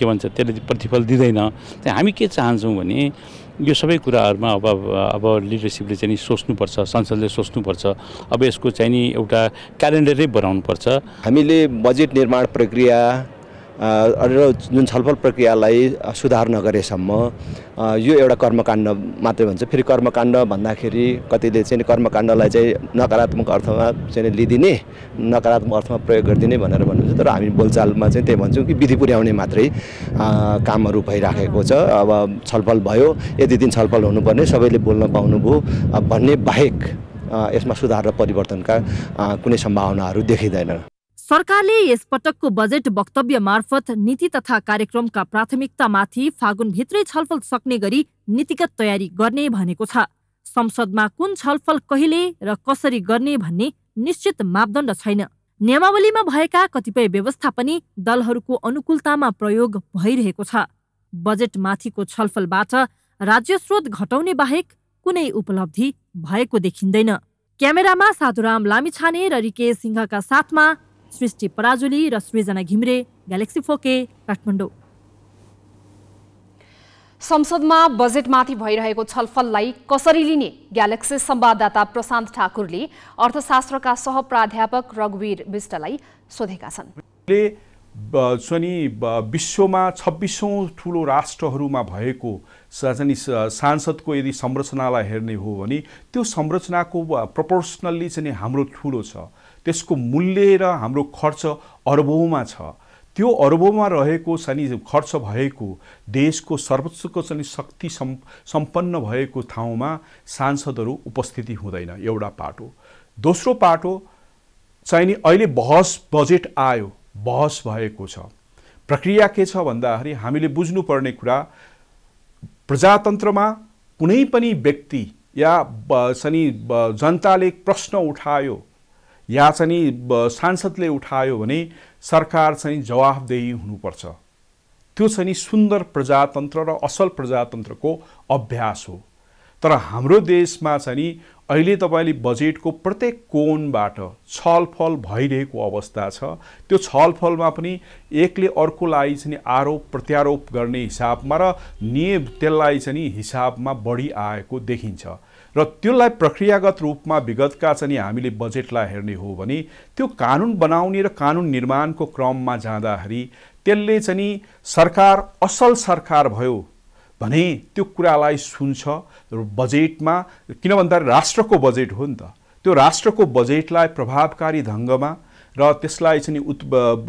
के भन्छ त्यसले प्रतिफल दिँदैन हामी के चाहन्छौँ भने यो सबै कुराहरूमा अब अब लिडरसिपले चाहिँ सोच्नुपर्छ संसदले सोच्नुपर्छ अब यसको चाहिँ नि एउटा क्यालेन्डरै बनाउनुपर्छ हामीले बजेट निर्माण प्रक्रिया र जुन छलफल प्रक्रियालाई सुधार नगरेसम्म यो एउटा कर्मकाण्ड मात्रै भन्छ फेरि कर्मकाण्ड भन्दाखेरि कतिले चाहिँ कर्मकाण्डलाई चाहिँ नकारात्मक अर्थमा चाहिँ लिदिने नकारात्मक अर्थमा प्रयोग गरिदिने भनेर भन्नुहुन्छ तर हामी बोलचालमा चाहिँ त्यही भन्छौँ कि विधि पुर्याउने मात्रै कामहरू भइराखेको छ अब छलफल भयो यति दिन छलफल हुनुपर्ने सबैले बोल्न पाउनुभयो भन्ने बाहेक यसमा सुधार र परिवर्तनका कुनै सम्भावनाहरू देखिँदैन सरकारले यस पटकको बजेट वक्तव्य मार्फत नीति तथा कार्यक्रमका प्राथमिकतामाथि फागुनभित्रै छलफल सक्ने गरी नीतिगत तयारी गर्ने भनेको छ संसदमा कुन छलफल कहिले र कसरी गर्ने भन्ने निश्चित मापदण्ड छैन नियमावलीमा भएका कतिपय व्यवस्था पनि दलहरूको अनुकूलतामा प्रयोग भइरहेको छ बजेटमाथिको छलफलबाट राज्य स्रोत घटाउने बाहेक कुनै उपलब्धि भएको देखिँदैन क्यामेरामा साधुराम लामिछाने र रिकेश सिंहका साथमा सृष्टि पराजुली र सृजना घिम्रे ग्यालेक्सी फोके काठमाडौँ संसदमा बजेटमाथि भइरहेको छलफललाई कसरी लिने ग्यालेक्सी संवाददाता प्रशान्त ठाकुरले अर्थशास्त्रका सहप्राध्यापक रघुवीर विष्टलाई सोधेका छन् सुनि विश्वमा छब्बिसौँ ठुलो राष्ट्रहरूमा भएको चाहिँ सांसदको यदि संरचनालाई हेर्ने हो भने त्यो संरचनाको प्रपोर्सनल्ली चाहिँ हाम्रो ठुलो छ त्यसको मूल्य र हाम्रो खर्च अर्बौँमा छ त्यो अर्बौँमा रहेको शनि खर्च भएको देशको सर्वोच्चको चाहिँ शक्ति सम् सम्पन्न भएको ठाउँमा सांसदहरू उपस्थिति हुँदैन एउटा पाटो दोस्रो पाटो चाहिँ नि अहिले बहस बजेट आयो बहस भएको छ प्रक्रिया के छ भन्दाखेरि हामीले बुझ्नुपर्ने कुरा प्रजातन्त्रमा कुनै पनि व्यक्ति या शनि जनताले प्रश्न उठायो या चाहिँ सांसदले उठायो भने सरकार चाहिँ जवाफदेही हुनुपर्छ त्यो चाहिँ नि सुन्दर प्रजातन्त्र र असल प्रजातन्त्रको अभ्यास हो तर हाम्रो देशमा चाहिँ नि अहिले तपाईँले बजेटको प्रत्येक कोणबाट छलफल भइरहेको अवस्था छ त्यो छलफलमा पनि एकले अर्कोलाई चाहिँ आरोप प्रत्यारोप गर्ने हिसाबमा र नियम त्यसलाई चाहिँ हिसाबमा बढी आएको देखिन्छ र त्यसलाई प्रक्रियागत रूपमा विगतका चाहिँ हामीले बजेटलाई हेर्ने हो भने त्यो कानुन बनाउने र कानुन निर्माणको क्रममा जाँदाखेरि त्यसले चाहिँ सरकार असल सरकार भयो भने त्यो कुरालाई सुन्छ बजेटमा किन भन्दाखेरि राष्ट्रको बजेट हो नि त त्यो राष्ट्रको बजेटलाई प्रभावकारी ढङ्गमा र त्यसलाई चाहिँ उत्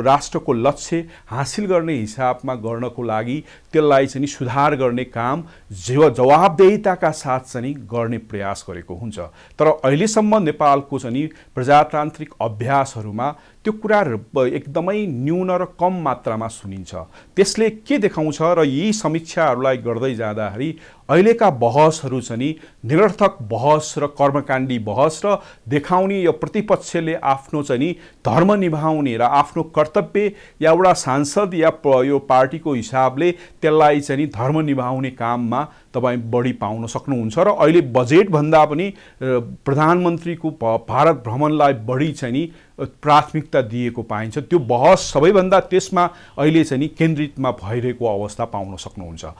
राष्ट्रको लक्ष्य हासिल गर्ने हिसाबमा गर्नको लागि त्यसलाई चाहिँ सुधार गर्ने काम जीव जवाबदेहिताका साथ चाहिँ गर्ने प्रयास गरेको हुन्छ तर अहिलेसम्म नेपालको चाहिँ प्रजातान्त्रिक अभ्यासहरूमा त्यो कुरा एकदमै न्यून र कम मात्रामा सुनिन्छ त्यसले के देखाउँछ र यी समीक्षाहरूलाई गर्दै जाँदाखेरि अहिलेका बहसहरू चाहिँ निरर्थक बहस र कर्मकाण्डी बहस र देखाउने यो प्रतिपक्षले आफ्नो चाहिँ नि धर्म निभाउने र आफ्नो कर्तव्य या एउटा सांसद या यो पार्टीको हिसाबले त्यसलाई चाहिँ नि धर्म निभाउने काममा तपाईँ बढी पाउन सक्नुहुन्छ र अहिले बजेटभन्दा पनि प्रधानमन्त्रीको भारत भ्रमणलाई बढी चाहिँ नि प्राथमिकता दिएको पाइन्छ त्यो बहस सबैभन्दा त्यसमा अहिले चाहिँ नि केन्द्रितमा भइरहेको अवस्था पाउन सक्नुहुन्छ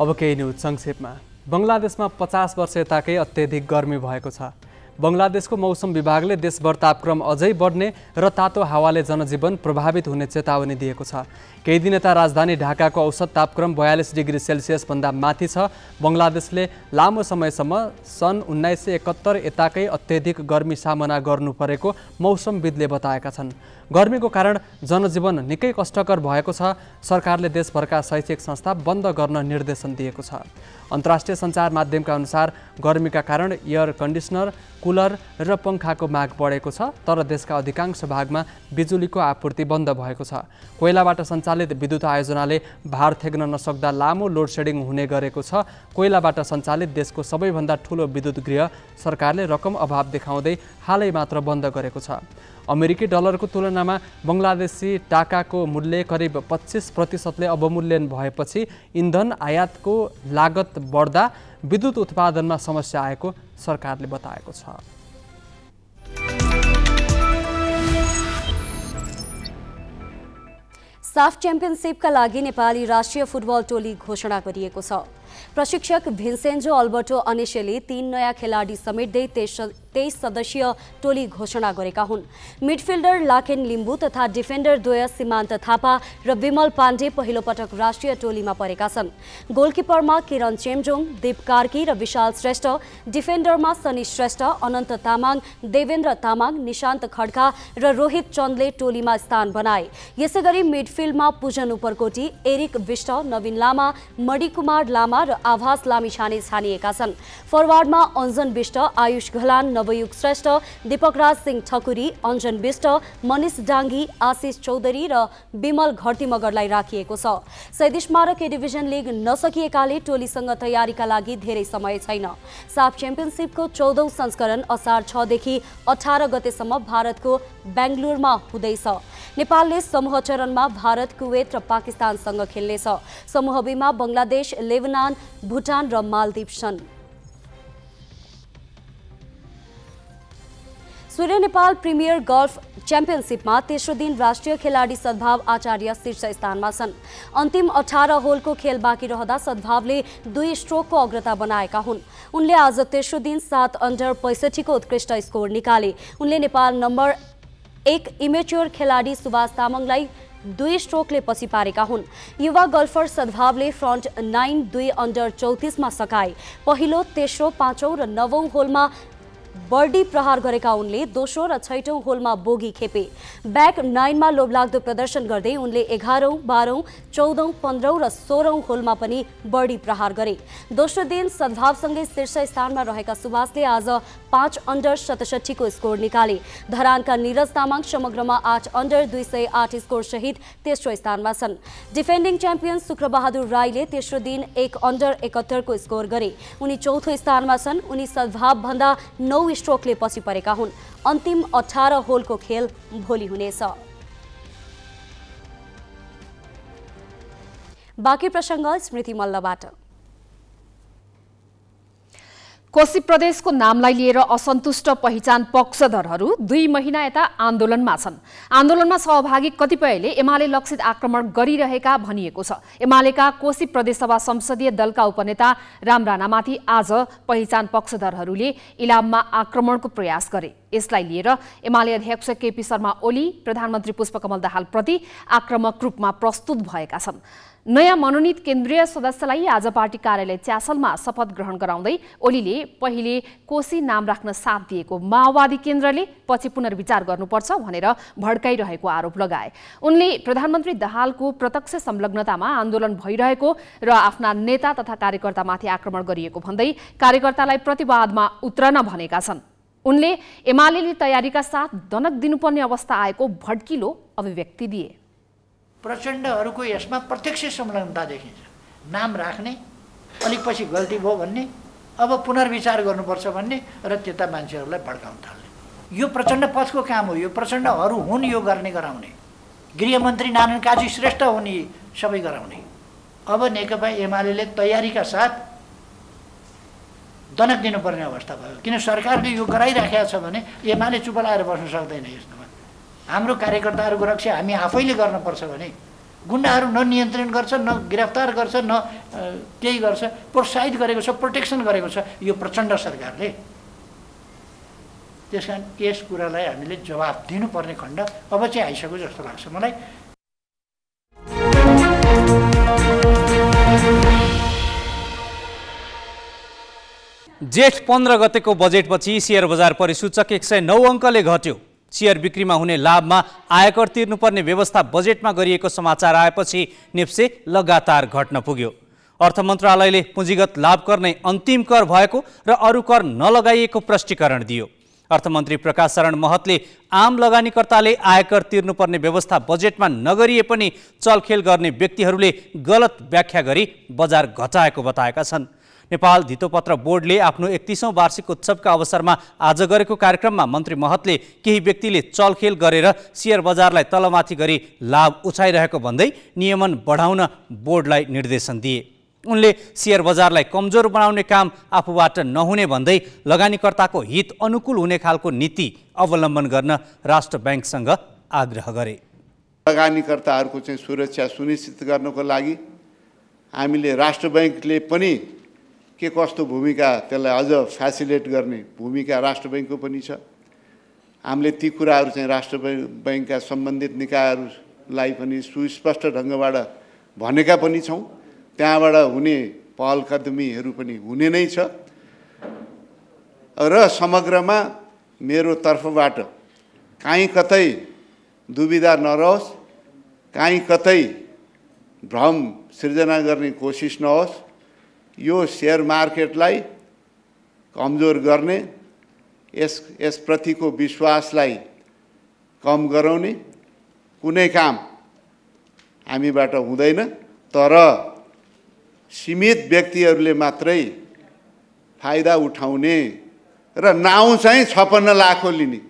अब केही न्युज संक्षेपमा बङ्गलादेशमा पचास वर्ष यताकै अत्यधिक गर्मी भएको छ बङ्गलादेशको मौसम विभागले देशभर तापक्रम अझै बढ्ने र तातो हावाले जनजीवन प्रभावित हुने चेतावनी दिएको छ केही दिन यता राजधानी ढाकाको औसत तापक्रम बयालिस डिग्री सेल्सियसभन्दा माथि छ बङ्गलादेशले लामो समयसम्म सन् उन्नाइस सय एकहत्तर यताकै अत्यधिक गर्मी सामना गर्नु परेको मौसमविदले बताएका छन् गर्मीको कारण जनजीवन निकै कष्टकर भएको छ सरकारले देशभरका शैक्षिक संस्था बन्द गर्न निर्देशन दिएको छ अन्तर्राष्ट्रिय सञ्चार माध्यमका अनुसार गर्मीका कारण एयर कन्डिसनर कुलर र पङ्खाको माग बढेको छ तर देशका अधिकांश भागमा बिजुलीको आपूर्ति बन्द भएको छ कोइलाबाट सञ्चार सञ्चालित विद्युत आयोजनाले भार थ्याक्न नसक्दा लामो लोड सेडिङ हुने गरेको छ कोइलाबाट सञ्चालित देशको सबैभन्दा ठुलो विद्युत गृह सरकारले रकम अभाव देखाउँदै हालै मात्र बन्द गरेको छ अमेरिकी डलरको तुलनामा बङ्गलादेशी टाकाको मूल्य करिब पच्चिस प्रतिशतले अवमूल्यन भएपछि इन्धन आयातको लागत बढ्दा विद्युत उत्पादनमा समस्या आएको सरकारले बताएको छ साफ का लगी नेपाली राष्ट्रीय फुटबल टोली घोषणा कर प्रशिक्षक भिन्सेन्जो अल्बर्टो अनेसेले तीन नयाँ खेलाडी समेट्दै तेइस सदस्यीय टोली घोषणा गरेका हुन् मिडफिल्डर लाखेन लिम्बू तथा डिफेन्डर द्वय सीमान्त थापा र विमल पाण्डे पहिलो पटक राष्ट्रिय टोलीमा परेका छन् गोलकिपरमा किरण चेम्जोङ दीप कार्की र विशाल श्रेष्ठ डिफेन्डरमा सनी श्रेष्ठ अनन्त तामाङ देवेन्द्र तामाङ निशान्त खड्का र रोहित चन्दले टोलीमा स्थान बनाए यसै गरी मिडफिल्डमा पूजन उपरकोटी एरिक विष्ट नवीन लामा मणिकुमार लामा र आभास लामिछाने छानिएका छन् फरवार्डमा अञ्जन विष्ट आयुष घलान नवयुग श्रेष्ठ दीपकराज सिंह ठकुरी अञ्जन विष्ट मनिष डाङ्गी आशिष चौधरी र विमल घर्ती मगरलाई राखिएको छ सैदी स्मारक डिभिजन लिग नसकिएकाले टोलीसँग तयारीका लागि धेरै समय छैन साफ च्याम्पियनसिपको चौधौँ संस्करण असार छदेखि अठार गतेसम्म भारतको बेङ्गलोरमा हुँदैछ नेपालले समूह चरणमा भारत कुवेत र पाकिस्तानसँग खेल्नेछ समूह बीमा बङ्गलादेश लेबनान भुटान र मालदिप छन् सूर्य नेपाल प्रिमियर गल्फ च्याम्पियनसिपमा तेस्रो दिन राष्ट्रिय खेलाडी सद्भाव आचार्य शीर्ष स्थानमा छन् अन्तिम अठार होलको खेल बाँकी रहँदा सद्भावले दुई स्ट्रोकको अग्रता बनाएका हुन् उनले आज तेस्रो दिन सात अन्डर पैँसठीको उत्कृष्ट स्कोर निकाले उनले नेपाल नम्बर एक इमेच्योर खेलाडी सुभाष तामाङलाई दुई स्ट्रोकले पछि पारेका हुन् युवा गल्फर सद्भावले फ्रन्ट नाइन दुई अन्डर चौतिसमा सकाए पहिलो तेस्रो पाँचौँ र नवौँ होलमा बर्डी प्रहार गरेका उनले दोस्रो र होल में बोगी खेपे बैक नाइन में लोभलाग्द प्रदर्शन करते उनके एघारौँ बाहर चौदह पंद्रह सोलह होल में पनि बर्डी प्रहार करे दोसों दिन संगे शीर्ष स्थान में रहकर सुभाष ने आज पांच अंडर सतसठी को स्कोर निले का नीरज तमंग समग्र में आठ अंडर दुई सय आठ स्कोर सहित तेस्रो स्थानमा छन् डिफेन्डिङ चैंपियन शुक्रबहादुर ने तेसरो दिन एक अंडर एकहत्तर को स्कोर करे उन्नी चौथो स्थान में सद्भाव भाग नौ नौ स्ट्रोकले पछि परेका हुन् अन्तिम अठार होलको खेल भोलि हुनेछ बाँकी प्रसङ्ग स्मृति मल्लबाट कोशी प्रदेशको नामलाई लिएर असन्तुष्ट पहिचान पक्षधरहरू दुई महिना यता आन्दोलनमा छन् आन्दोलनमा सहभागी कतिपयले एमाले लक्षित आक्रमण गरिरहेका भनिएको छ एमालेका कोशी प्रदेशसभा संसदीय दलका उपनेता राम राणामाथि आज पहिचान पक्षधरहरूले इलाममा आक्रमणको प्रयास गरे यसलाई लिएर एमाले अध्यक्ष केपी शर्मा ओली प्रधानमन्त्री पुष्पकमल दाहालप्रति आक्रमक रूपमा प्रस्तुत भएका छन् नयाँ मनोनित केन्द्रीय सदस्यलाई आज पार्टी कार्यालय च्यासलमा शपथ ग्रहण गराउँदै ओलीले पहिले कोशी नाम राख्न साथ दिएको माओवादी केन्द्रले पछि पुनर्विचार गर्नुपर्छ भनेर भड्काइरहेको आरोप लगाए उनले प्रधानमन्त्री दहालको प्रत्यक्ष संलग्नतामा आन्दोलन भइरहेको र आफ्ना नेता तथा कार्यकर्तामाथि आक्रमण गरिएको भन्दै कार्यकर्तालाई प्रतिवादमा उत्रन भनेका छन् उनले एमाले तयारीका साथ दनक दिनुपर्ने अवस्था आएको भड्किलो अभिव्यक्ति दिए प्रचण्डहरूको यसमा प्रत्यक्ष संलग्नता देखिन्छ नाम राख्ने अलिक पछि गल्ती भयो भन्ने अब पुनर्विचार गर्नुपर्छ भन्ने र त्यता मान्छेहरूलाई भड्काउन थाल्ने यो प्रचण्ड पथको काम हो यो प्रचण्डहरू हुन् यो गर्ने गराउने गृहमन्त्री नारायण काजी श्रेष्ठ हुन् यी सबै गराउने अब नेकपा एमाले तयारीका साथ दनक दिनुपर्ने अवस्था भयो किन सरकारले यो गराइराखेको छ भने एमाले चुप लगाएर बस्न सक्दैन यस्तोमा हाम्रो कार्यकर्ताहरूको रक्षा हामी आफैले गर्नुपर्छ भने गुन्डाहरू न नियन्त्रण गर्छ न गिरफ्तार गर्छ न केही गर्छ प्रोत्साहित गरेको छ प्रोटेक्सन गरेको छ यो प्रचण्ड सरकारले त्यस कारण यस कुरालाई हामीले जवाब दिनुपर्ने खण्ड अब चाहिँ आइसक्यो जस्तो लाग्छ मलाई जेठ पन्ध्र गतेको बजेटपछि सेयर बजार परिसूचक एक सय नौ अङ्कले घट्यो सेयर बिक्रीमा हुने लाभमा आयकर तिर्नुपर्ने व्यवस्था बजेटमा गरिएको समाचार आएपछि नेप्से लगातार घट्न पुग्यो अर्थ मन्त्रालयले पुँजीगत लाभकर नै अन्तिम कर भएको र अरू कर नलगाइएको प्रष्टीकरण दियो अर्थमन्त्री प्रकाश शरण महतले आम लगानीकर्ताले आयकर तिर्नुपर्ने व्यवस्था बजेटमा नगरिए पनि चलखेल गर्ने व्यक्तिहरूले गलत व्याख्या गरी बजार घटाएको बताएका छन् नेपाल धितोपत्र बोर्डले आफ्नो एकतिसौँ वार्षिक उत्सवका अवसरमा आज गरेको कार्यक्रममा मन्त्री महतले केही व्यक्तिले चलखेल गरेर सेयर बजारलाई तलमाथि गरी लाभ उछाइरहेको भन्दै नियमन बढाउन बोर्डलाई निर्देशन दिए उनले सेयर बजारलाई कमजोर बनाउने काम आफूबाट नहुने भन्दै लगानीकर्ताको हित अनुकूल हुने खालको नीति अवलम्बन गर्न राष्ट्र ब्याङ्कसँग आग्रह गरे लगानीकर्ताहरूको चाहिँ सुरक्षा सुनिश्चित गर्नको लागि हामीले राष्ट्र ब्याङ्कले पनि के कस्तो भूमिका त्यसलाई अझ फेसिलेट गर्ने भूमिका राष्ट्र ब्याङ्कको पनि छ हामीले ती कुराहरू चाहिँ राष्ट्र ब्याङ्कका सम्बन्धित निकायहरूलाई पनि सुस्पष्ट ढङ्गबाट भनेका पनि छौँ त्यहाँबाट हुने पहल पनि हुने नै छ र समग्रमा मेरो तर्फबाट काहीँ कतै दुविधा नरहोस् काहीँ कतै भ्रम सिर्जना गर्ने कोसिस नहोस् यो सेयर मार्केटलाई कमजोर गर्ने यस यसप्रतिको विश्वासलाई कम गराउने कुनै काम हामीबाट हुँदैन तर सीमित व्यक्तिहरूले मात्रै फाइदा उठाउने र नाउँ चाहिँ छप्पन्न लाखको लिने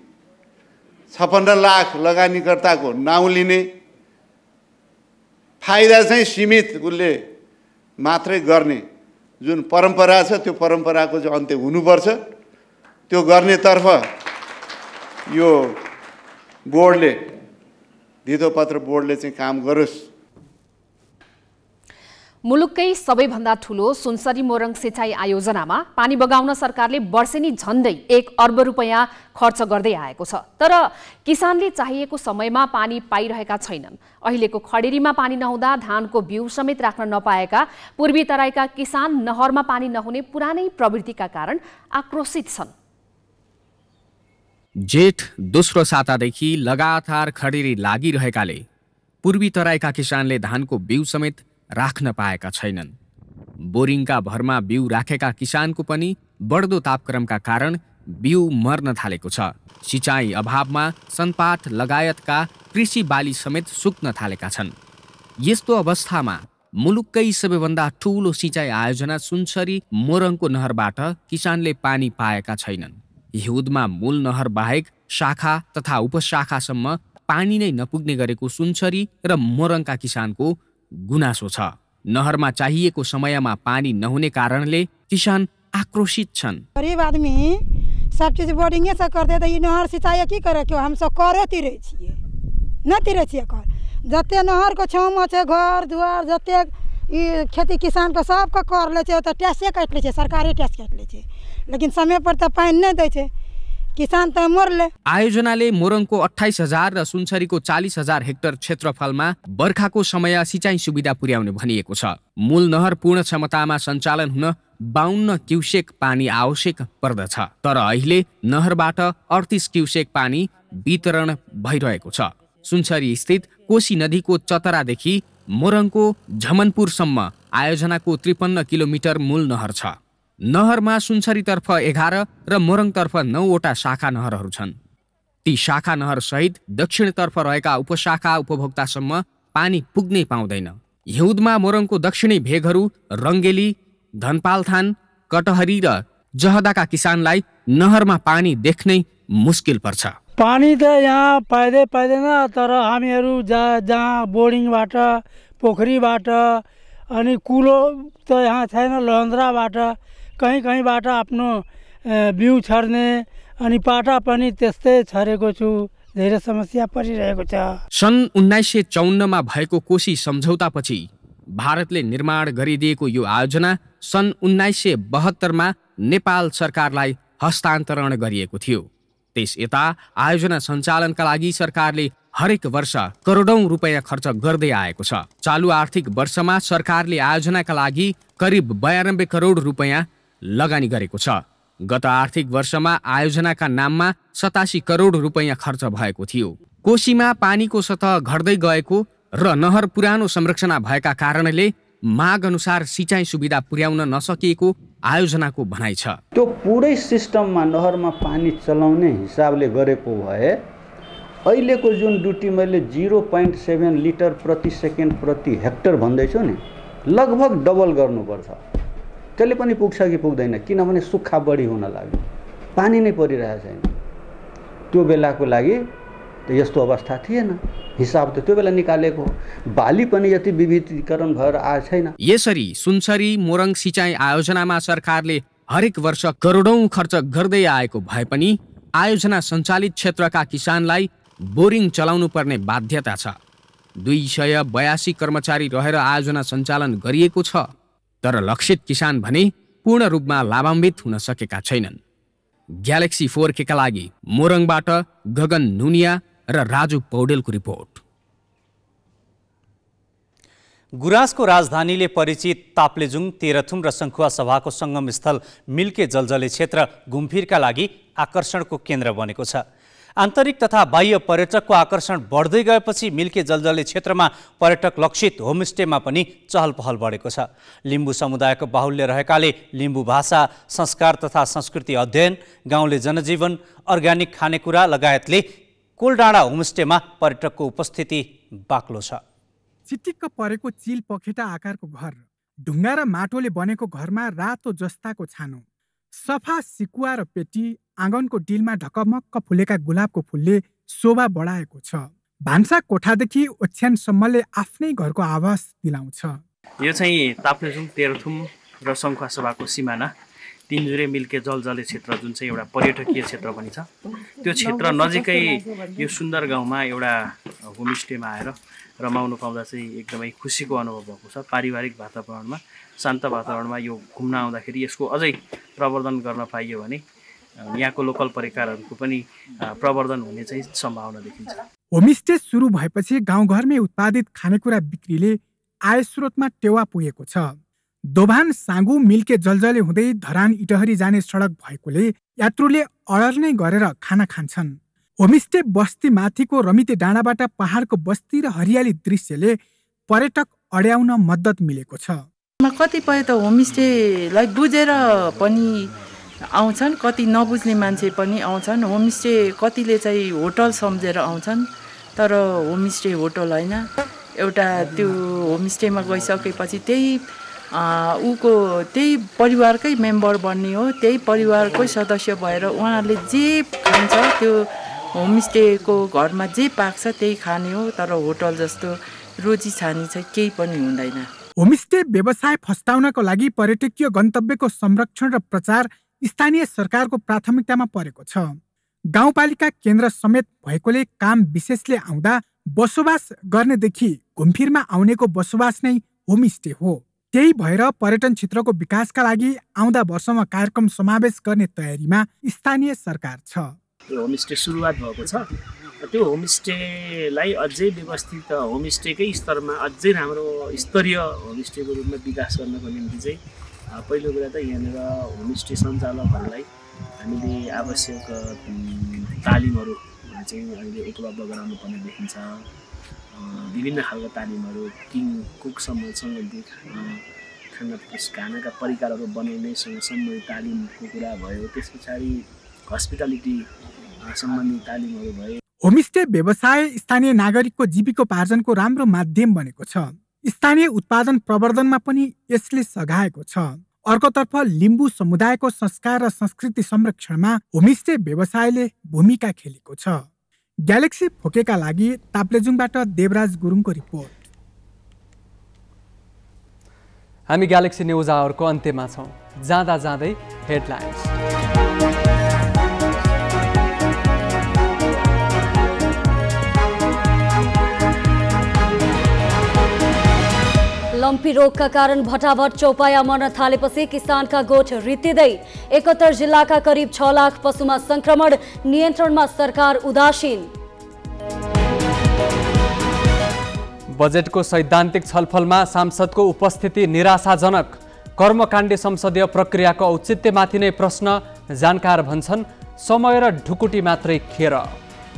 छप्पन्न लाख लगानीकर्ताको नाउँ लिने फाइदा चाहिँ सीमित उसले मात्रै गर्ने जुन परम्परा छ त्यो परम्पराको चाहिँ अन्त्य हुनुपर्छ त्यो गर्नेतर्फ यो बोर्डले धितोपत्र बोर्डले चाहिँ काम गरोस् मुलुककै सबैभन्दा ठुलो सुनसरी मोरङ सिँचाइ आयोजनामा पानी बगाउन सरकारले वर्षेनी झन्डै एक अर्ब रुपियाँ खर्च गर्दै आएको छ तर किसानले चाहिएको समयमा पानी पाइरहेका छैनन् अहिलेको खडेरीमा पानी नहुँदा धानको बिउ समेत राख्न नपाएका पूर्वी तराईका किसान नहरमा पानी नहुने पुरानै प्रवृत्तिका कारण आक्रोशित छन् जेठ दोस्रो सातादेखि लगातार खडेरी लागिरहेकाले पूर्वी तराईका किसानले धानको बिउ समेत राख्न पाएका छैनन् बोरिङका भरमा बिउ राखेका किसानको पनि बढ्दो तापक्रमका कारण बिउ मर्न थालेको छ सिँचाइ अभावमा सनपात लगायतका कृषि बाली समेत सुक्न थालेका छन् यस्तो अवस्थामा मुलुककै सबैभन्दा ठुलो सिँचाइ आयोजना सुनसरी मोरङको नहरबाट किसानले पानी पाएका छैनन् हिउँदमा मूल नहर बाहेक शाखा तथा उपशाखासम्म पानी नै नपुग्ने गरेको सुनसरी र मोरङका किसानको गुनासो छ नहरमा चाहिएको समयमा पानी नहुने कारणले किसान आक्रोशित छन् गरीब आदमी सब चीज बोर्डिंगे से करते तो ये नहर सिंचाई की करे क्यों हम सब करो तीरे छे न तीरे छे कर जते नहर को छाव छे घर दुआर जते खेती किसान को सबके कर ले छे तो टैक्से काट ले छे सरकारी टैक्स काट ले छे लेकिन समय पर तो पानी नहीं दै छे किसान त मर्ले आयोजनाले मोरङको अठाइस हजार र सुनसरीको चालिस हजार हेक्टर क्षेत्रफलमा बर्खाको समय सिँचाइ सुविधा पुर्याउने भनिएको छ मूल नहर पूर्ण क्षमतामा सञ्चालन हुन बाहन्न क्युसेक पानी आवश्यक पर्दछ तर अहिले नहरबाट अडतिस क्युसेक पानी वितरण भइरहेको छ सुनसरी स्थित कोशी नदीको चतरादेखि मोरङको झमनपुरसम्म आयोजनाको त्रिपन्न किलोमिटर मूल नहर छ नहरमा सुनसरीतर्फ एघार र मोरङतर्फ नौवटा शाखा नहरहरू छन् ती शाखा नहरसहित दक्षिणतर्फ रहेका उपशाखा उपभोक्तासम्म पानी पुग्नै पाउँदैन हिउँदमा मोरङको दक्षिणी भेगहरू रङ्गेली धनपालथान कटहरी र जहदाका किसानलाई नहरमा पानी देख्नै मुस्किल पर्छ पानी त यहाँ पाइँदै पाइँदैन तर हामीहरू जहाँ जहाँ बोर्डिङबाट पोखरीबाट अनि कुलो त यहाँ छैन लन्द्राबाट कहीँ कहीँबाट आफ्नो बिउ छर्ने अनि पाटा पनि त्यस्तै छरेको छु धेरै समस्या परिरहेको छ सन् उन्नाइस सय चौन्नमा भएको कोशी सम्झौतापछि भारतले निर्माण गरिदिएको यो आयोजना सन् उन्नाइस सय बहत्तरमा नेपाल सरकारलाई हस्तान्तरण गरिएको थियो त्यस यता आयोजना सञ्चालनका लागि सरकारले हरेक वर्ष करोडौँ रुपियाँ खर्च गर्दै आएको छ चालु आर्थिक वर्षमा सरकारले आयोजनाका लागि करिब बयानब्बे करोड रुपियाँ लगानी गरेको छ गत आर्थिक वर्षमा आयोजनाका नाममा सतासी करोड रुपैयाँ खर्च भएको थियो कोशीमा पानीको सतह घट्दै गएको र नहर पुरानो संरचना भएका कारणले माग अनुसार सिँचाइ सुविधा पुर्याउन नसकिएको आयोजनाको भनाइ छ त्यो पुरै सिस्टममा नहरमा पानी चलाउने हिसाबले गरेको भए अहिलेको जुन ड्युटी मैले जिरो पोइन्ट सेभेन लिटर प्रति सेकेन्ड प्रति हेक्टर भन्दैछु नि लगभग डबल गर्नुपर्छ त्यसले पनि पुग्छ कि पुग्दैन किनभने सुक्खा बढी हुन लाग्यो पानी नै परिरहेको छैन त्यो बेलाको लागि त यस्तो अवस्था थिएन हिसाब त त्यो बेला निकालेको बाली पनि यति विविधीकरण भएर आएको छैन यसरी सुनसरी मोरङ सिँचाइ आयोजनामा सरकारले हरेक वर्ष करोडौँ खर्च गर्दै आएको भए पनि आयोजना सञ्चालित क्षेत्रका किसानलाई बोरिङ चलाउनु पर्ने बाध्यता छ दुई सय बयासी कर्मचारी रहेर आयोजना सञ्चालन गरिएको छ तर लक्षित किसान भने पूर्ण रूपमा लाभान्वित हुन सकेका छैनन् ग्यालेक्सी फोर केका लागि मोरङबाट गगन नुनिया र राजु पौडेलको रिपोर्ट गुराँसको राजधानीले परिचित ताप्लेजुङ तेह्रथुम र सङ्खुवा सभाको सङ्गम मिल्के जलजले क्षेत्र घुमफिरका लागि आकर्षणको केन्द्र बनेको छ आन्तरिक तथा बाह्य पर्यटकको आकर्षण बढ्दै गएपछि मिल्के जलजले क्षेत्रमा पर्यटक लक्षित होमस्टेमा पनि चहल पहल बढेको छ लिम्बू समुदायको बाहुल्य रहेकाले लिम्बू भाषा संस्कार तथा संस्कृति अध्ययन गाउँले जनजीवन अर्ग्यानिक खानेकुरा लगायतले कोलडाँडा होमस्टेमा पर्यटकको उपस्थिति बाक्लो छ चिटिक्क परेको चिल पखेटा आकारको घर ढुङ्गा र माटोले बनेको घरमा रातो जस्ताको छानो सफा सिकुवा र पेटी आँगनको डिलमा ढकमक्क फुलेका गुलाबको फुलले शोभा बढाएको छ भान्सा कोठादेखि ओछ्यानसम्मले आफ्नै घरको आवास दिलाउँछ यो चाहिँ ताप्लेजुङ तेह्रथुम र सङ्खुवा सभाको सिमाना तिनजुरे मिल्के जलजले क्षेत्र जुन चाहिँ एउटा पर्यटकीय क्षेत्र पनि छ त्यो क्षेत्र नजिकै यो सुन्दर गाउँमा एउटा होमस्टेमा आएर रमाउनु पाउँदा चाहिँ एकदमै खुसीको अनुभव भएको छ पारिवारिक वातावरणमा शान्त वातावरणमा यो घुम्न आउँदाखेरि यसको अझै प्रवर्धन गर्न पाइयो भने यहाँको लोकल परिकारहरूको पनि प्रवर्धन हुने चाहिँ सम्भावना देखिन्छ होमस्टे सुरु भएपछि गाउँघरमै उत्पादित खानेकुरा बिक्रीले आय स्रोतमा टेवा पुगेको छ दोभान साङ्गु मिल्के जलजले हुँदै धरान इटहरी जाने सडक भएकोले यात्रुले अडर नै गरेर खाना खान्छन् होमस्टे बस्ती माथिको रमिते डाँडाबाट पहाडको बस्ती र हरियाली दृश्यले पर्यटक अड्याउन मद्दत मिलेको छ कतिपय त होमस्टेलाई बुझेर पनि आउँछन् कति नबुझ्ने मान्छे पनि आउँछन् होमस्टे कतिले चाहिँ होटल सम्झेर आउँछन् तर होमस्टे होटल होइन एउटा त्यो होमस्टेमा गइसकेपछि त्यही उको त्यही परिवारकै मेम्बर बन्ने हो त्यही परिवारकै सदस्य भएर उहाँहरूले जे खान्छ त्यो होमस्टेको घरमा जे पाक्छ त्यही खाने हो तर होटल जस्तो रोजी छानी चाहिँ केही पनि हुँदैन होमस्टे व्यवसाय फस्टाउनको लागि पर्यटकीय गन्तव्यको संरक्षण र प्रचार स्थानीय सरकारको प्राथमिकतामा परेको छ गाउँपालिका केन्द्र समेत भएकोले काम विशेषले आउँदा बसोबास गर्नेदेखि घुमफिरमा आउनेको बसोबास नै होमस्टे हो त्यही भएर पर्यटन क्षेत्रको विकासका लागि आउँदा वर्षमा कार्यक्रम समावेश गर्ने तयारीमा स्थानीय सरकार छ होमस्टे सुरुवात भएको छ त्यो होमस्टेलाई अझै व्यवस्थित होमस्टेकै स्तरमा अझै राम्रो स्तरीय होमस्टेको रूपमा विकास गर्नको निम्ति चाहिँ पहिलो कुरा त यहाँनिर होमस्टे सञ्चालकहरूलाई हामीले आवश्यक तालिमहरू चाहिँ अहिले उपलब्ध गराउनुपर्ने देखिन्छ विभिन्न खालको तालिमहरू किङ कुकसम्म सम्बन्धित खाना खानाका परिकारहरू बनाउने सम्बन्धित तालिमको कुरा भयो त्यस पछाडि हस्पिटालिटी सम्बन्धी तालिमहरू भयो होमस्टे व्यवसाय स्थानीय नागरिकको जीविकोपार्जनको राम्रो माध्यम बनेको छ स्थानीय उत्पादन प्रवर्धनमा पनि यसले सघाएको छ अर्कोतर्फ लिम्बु समुदायको संस्कार र संस्कृति संरक्षणमा होमस्टे व्यवसायले भूमिका खेलेको छ ग्यालेक्सी फोकेका लागि ताप्लेजुङबाट देवराज गुरुङको रिपोर्ट हामी ग्यालेक्सी न्युज आवरको अन्त्यमा छौँ जाँदा जाँदै हेडलाइन्स गम्पी रोगका कारण भटाभट चौपाया मर्न थालेपछि किसानका गोठ रित्तिँदै एकहत्तर जिल्लाका करिब छ लाख पशुमा संक्रमण नियन्त्रणमा सरकार उदासीन बजेटको सैद्धान्तिक छलफलमा सांसदको उपस्थिति निराशाजनक कर्मकाण्डी संसदीय प्रक्रियाको औचित्यमाथि नै प्रश्न जानकार भन्छन् समय र ढुकुटी मात्रै खेर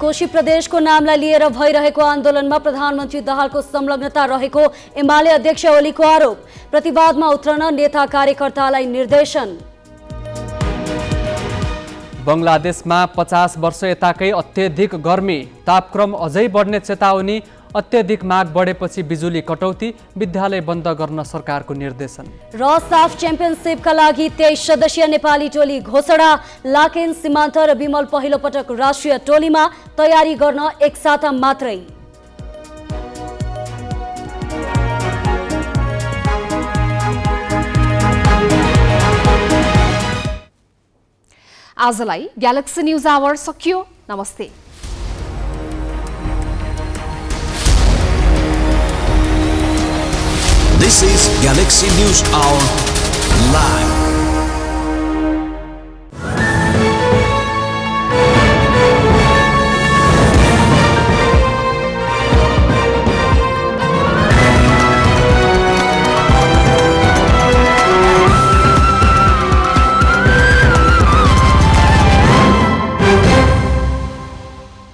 कोशी प्रदेशको नामलाई लिएर भइरहेको आन्दोलनमा प्रधानमन्त्री दाहालको संलग्नता रहेको एमाले अध्यक्ष ओलीको आरोप प्रतिवादमा उत्रन नेता कार्यकर्तालाई निर्देशन बङ्गलादेशमा पचास वर्ष यताकै अत्यधिक गर्मी तापक्रम अझै बढ्ने चेतावनी अत्यधिक माग बढेपछि बिजुली कटौती विद्यालय बन्द गर्न सरकारको निर्देशन र साफ च्याम्पियनसिपका लागि तेइस सदस्यीय नेपाली टोली घोषणा लाकेन सीमान्त र विमल पहिलो पटक राष्ट्रिय टोलीमा तयारी गर्न एक साता मात्रै आजलाई ग्यालेक्सी न्युज आवर सकियो नमस्ते This is Galaxy News Hour Live.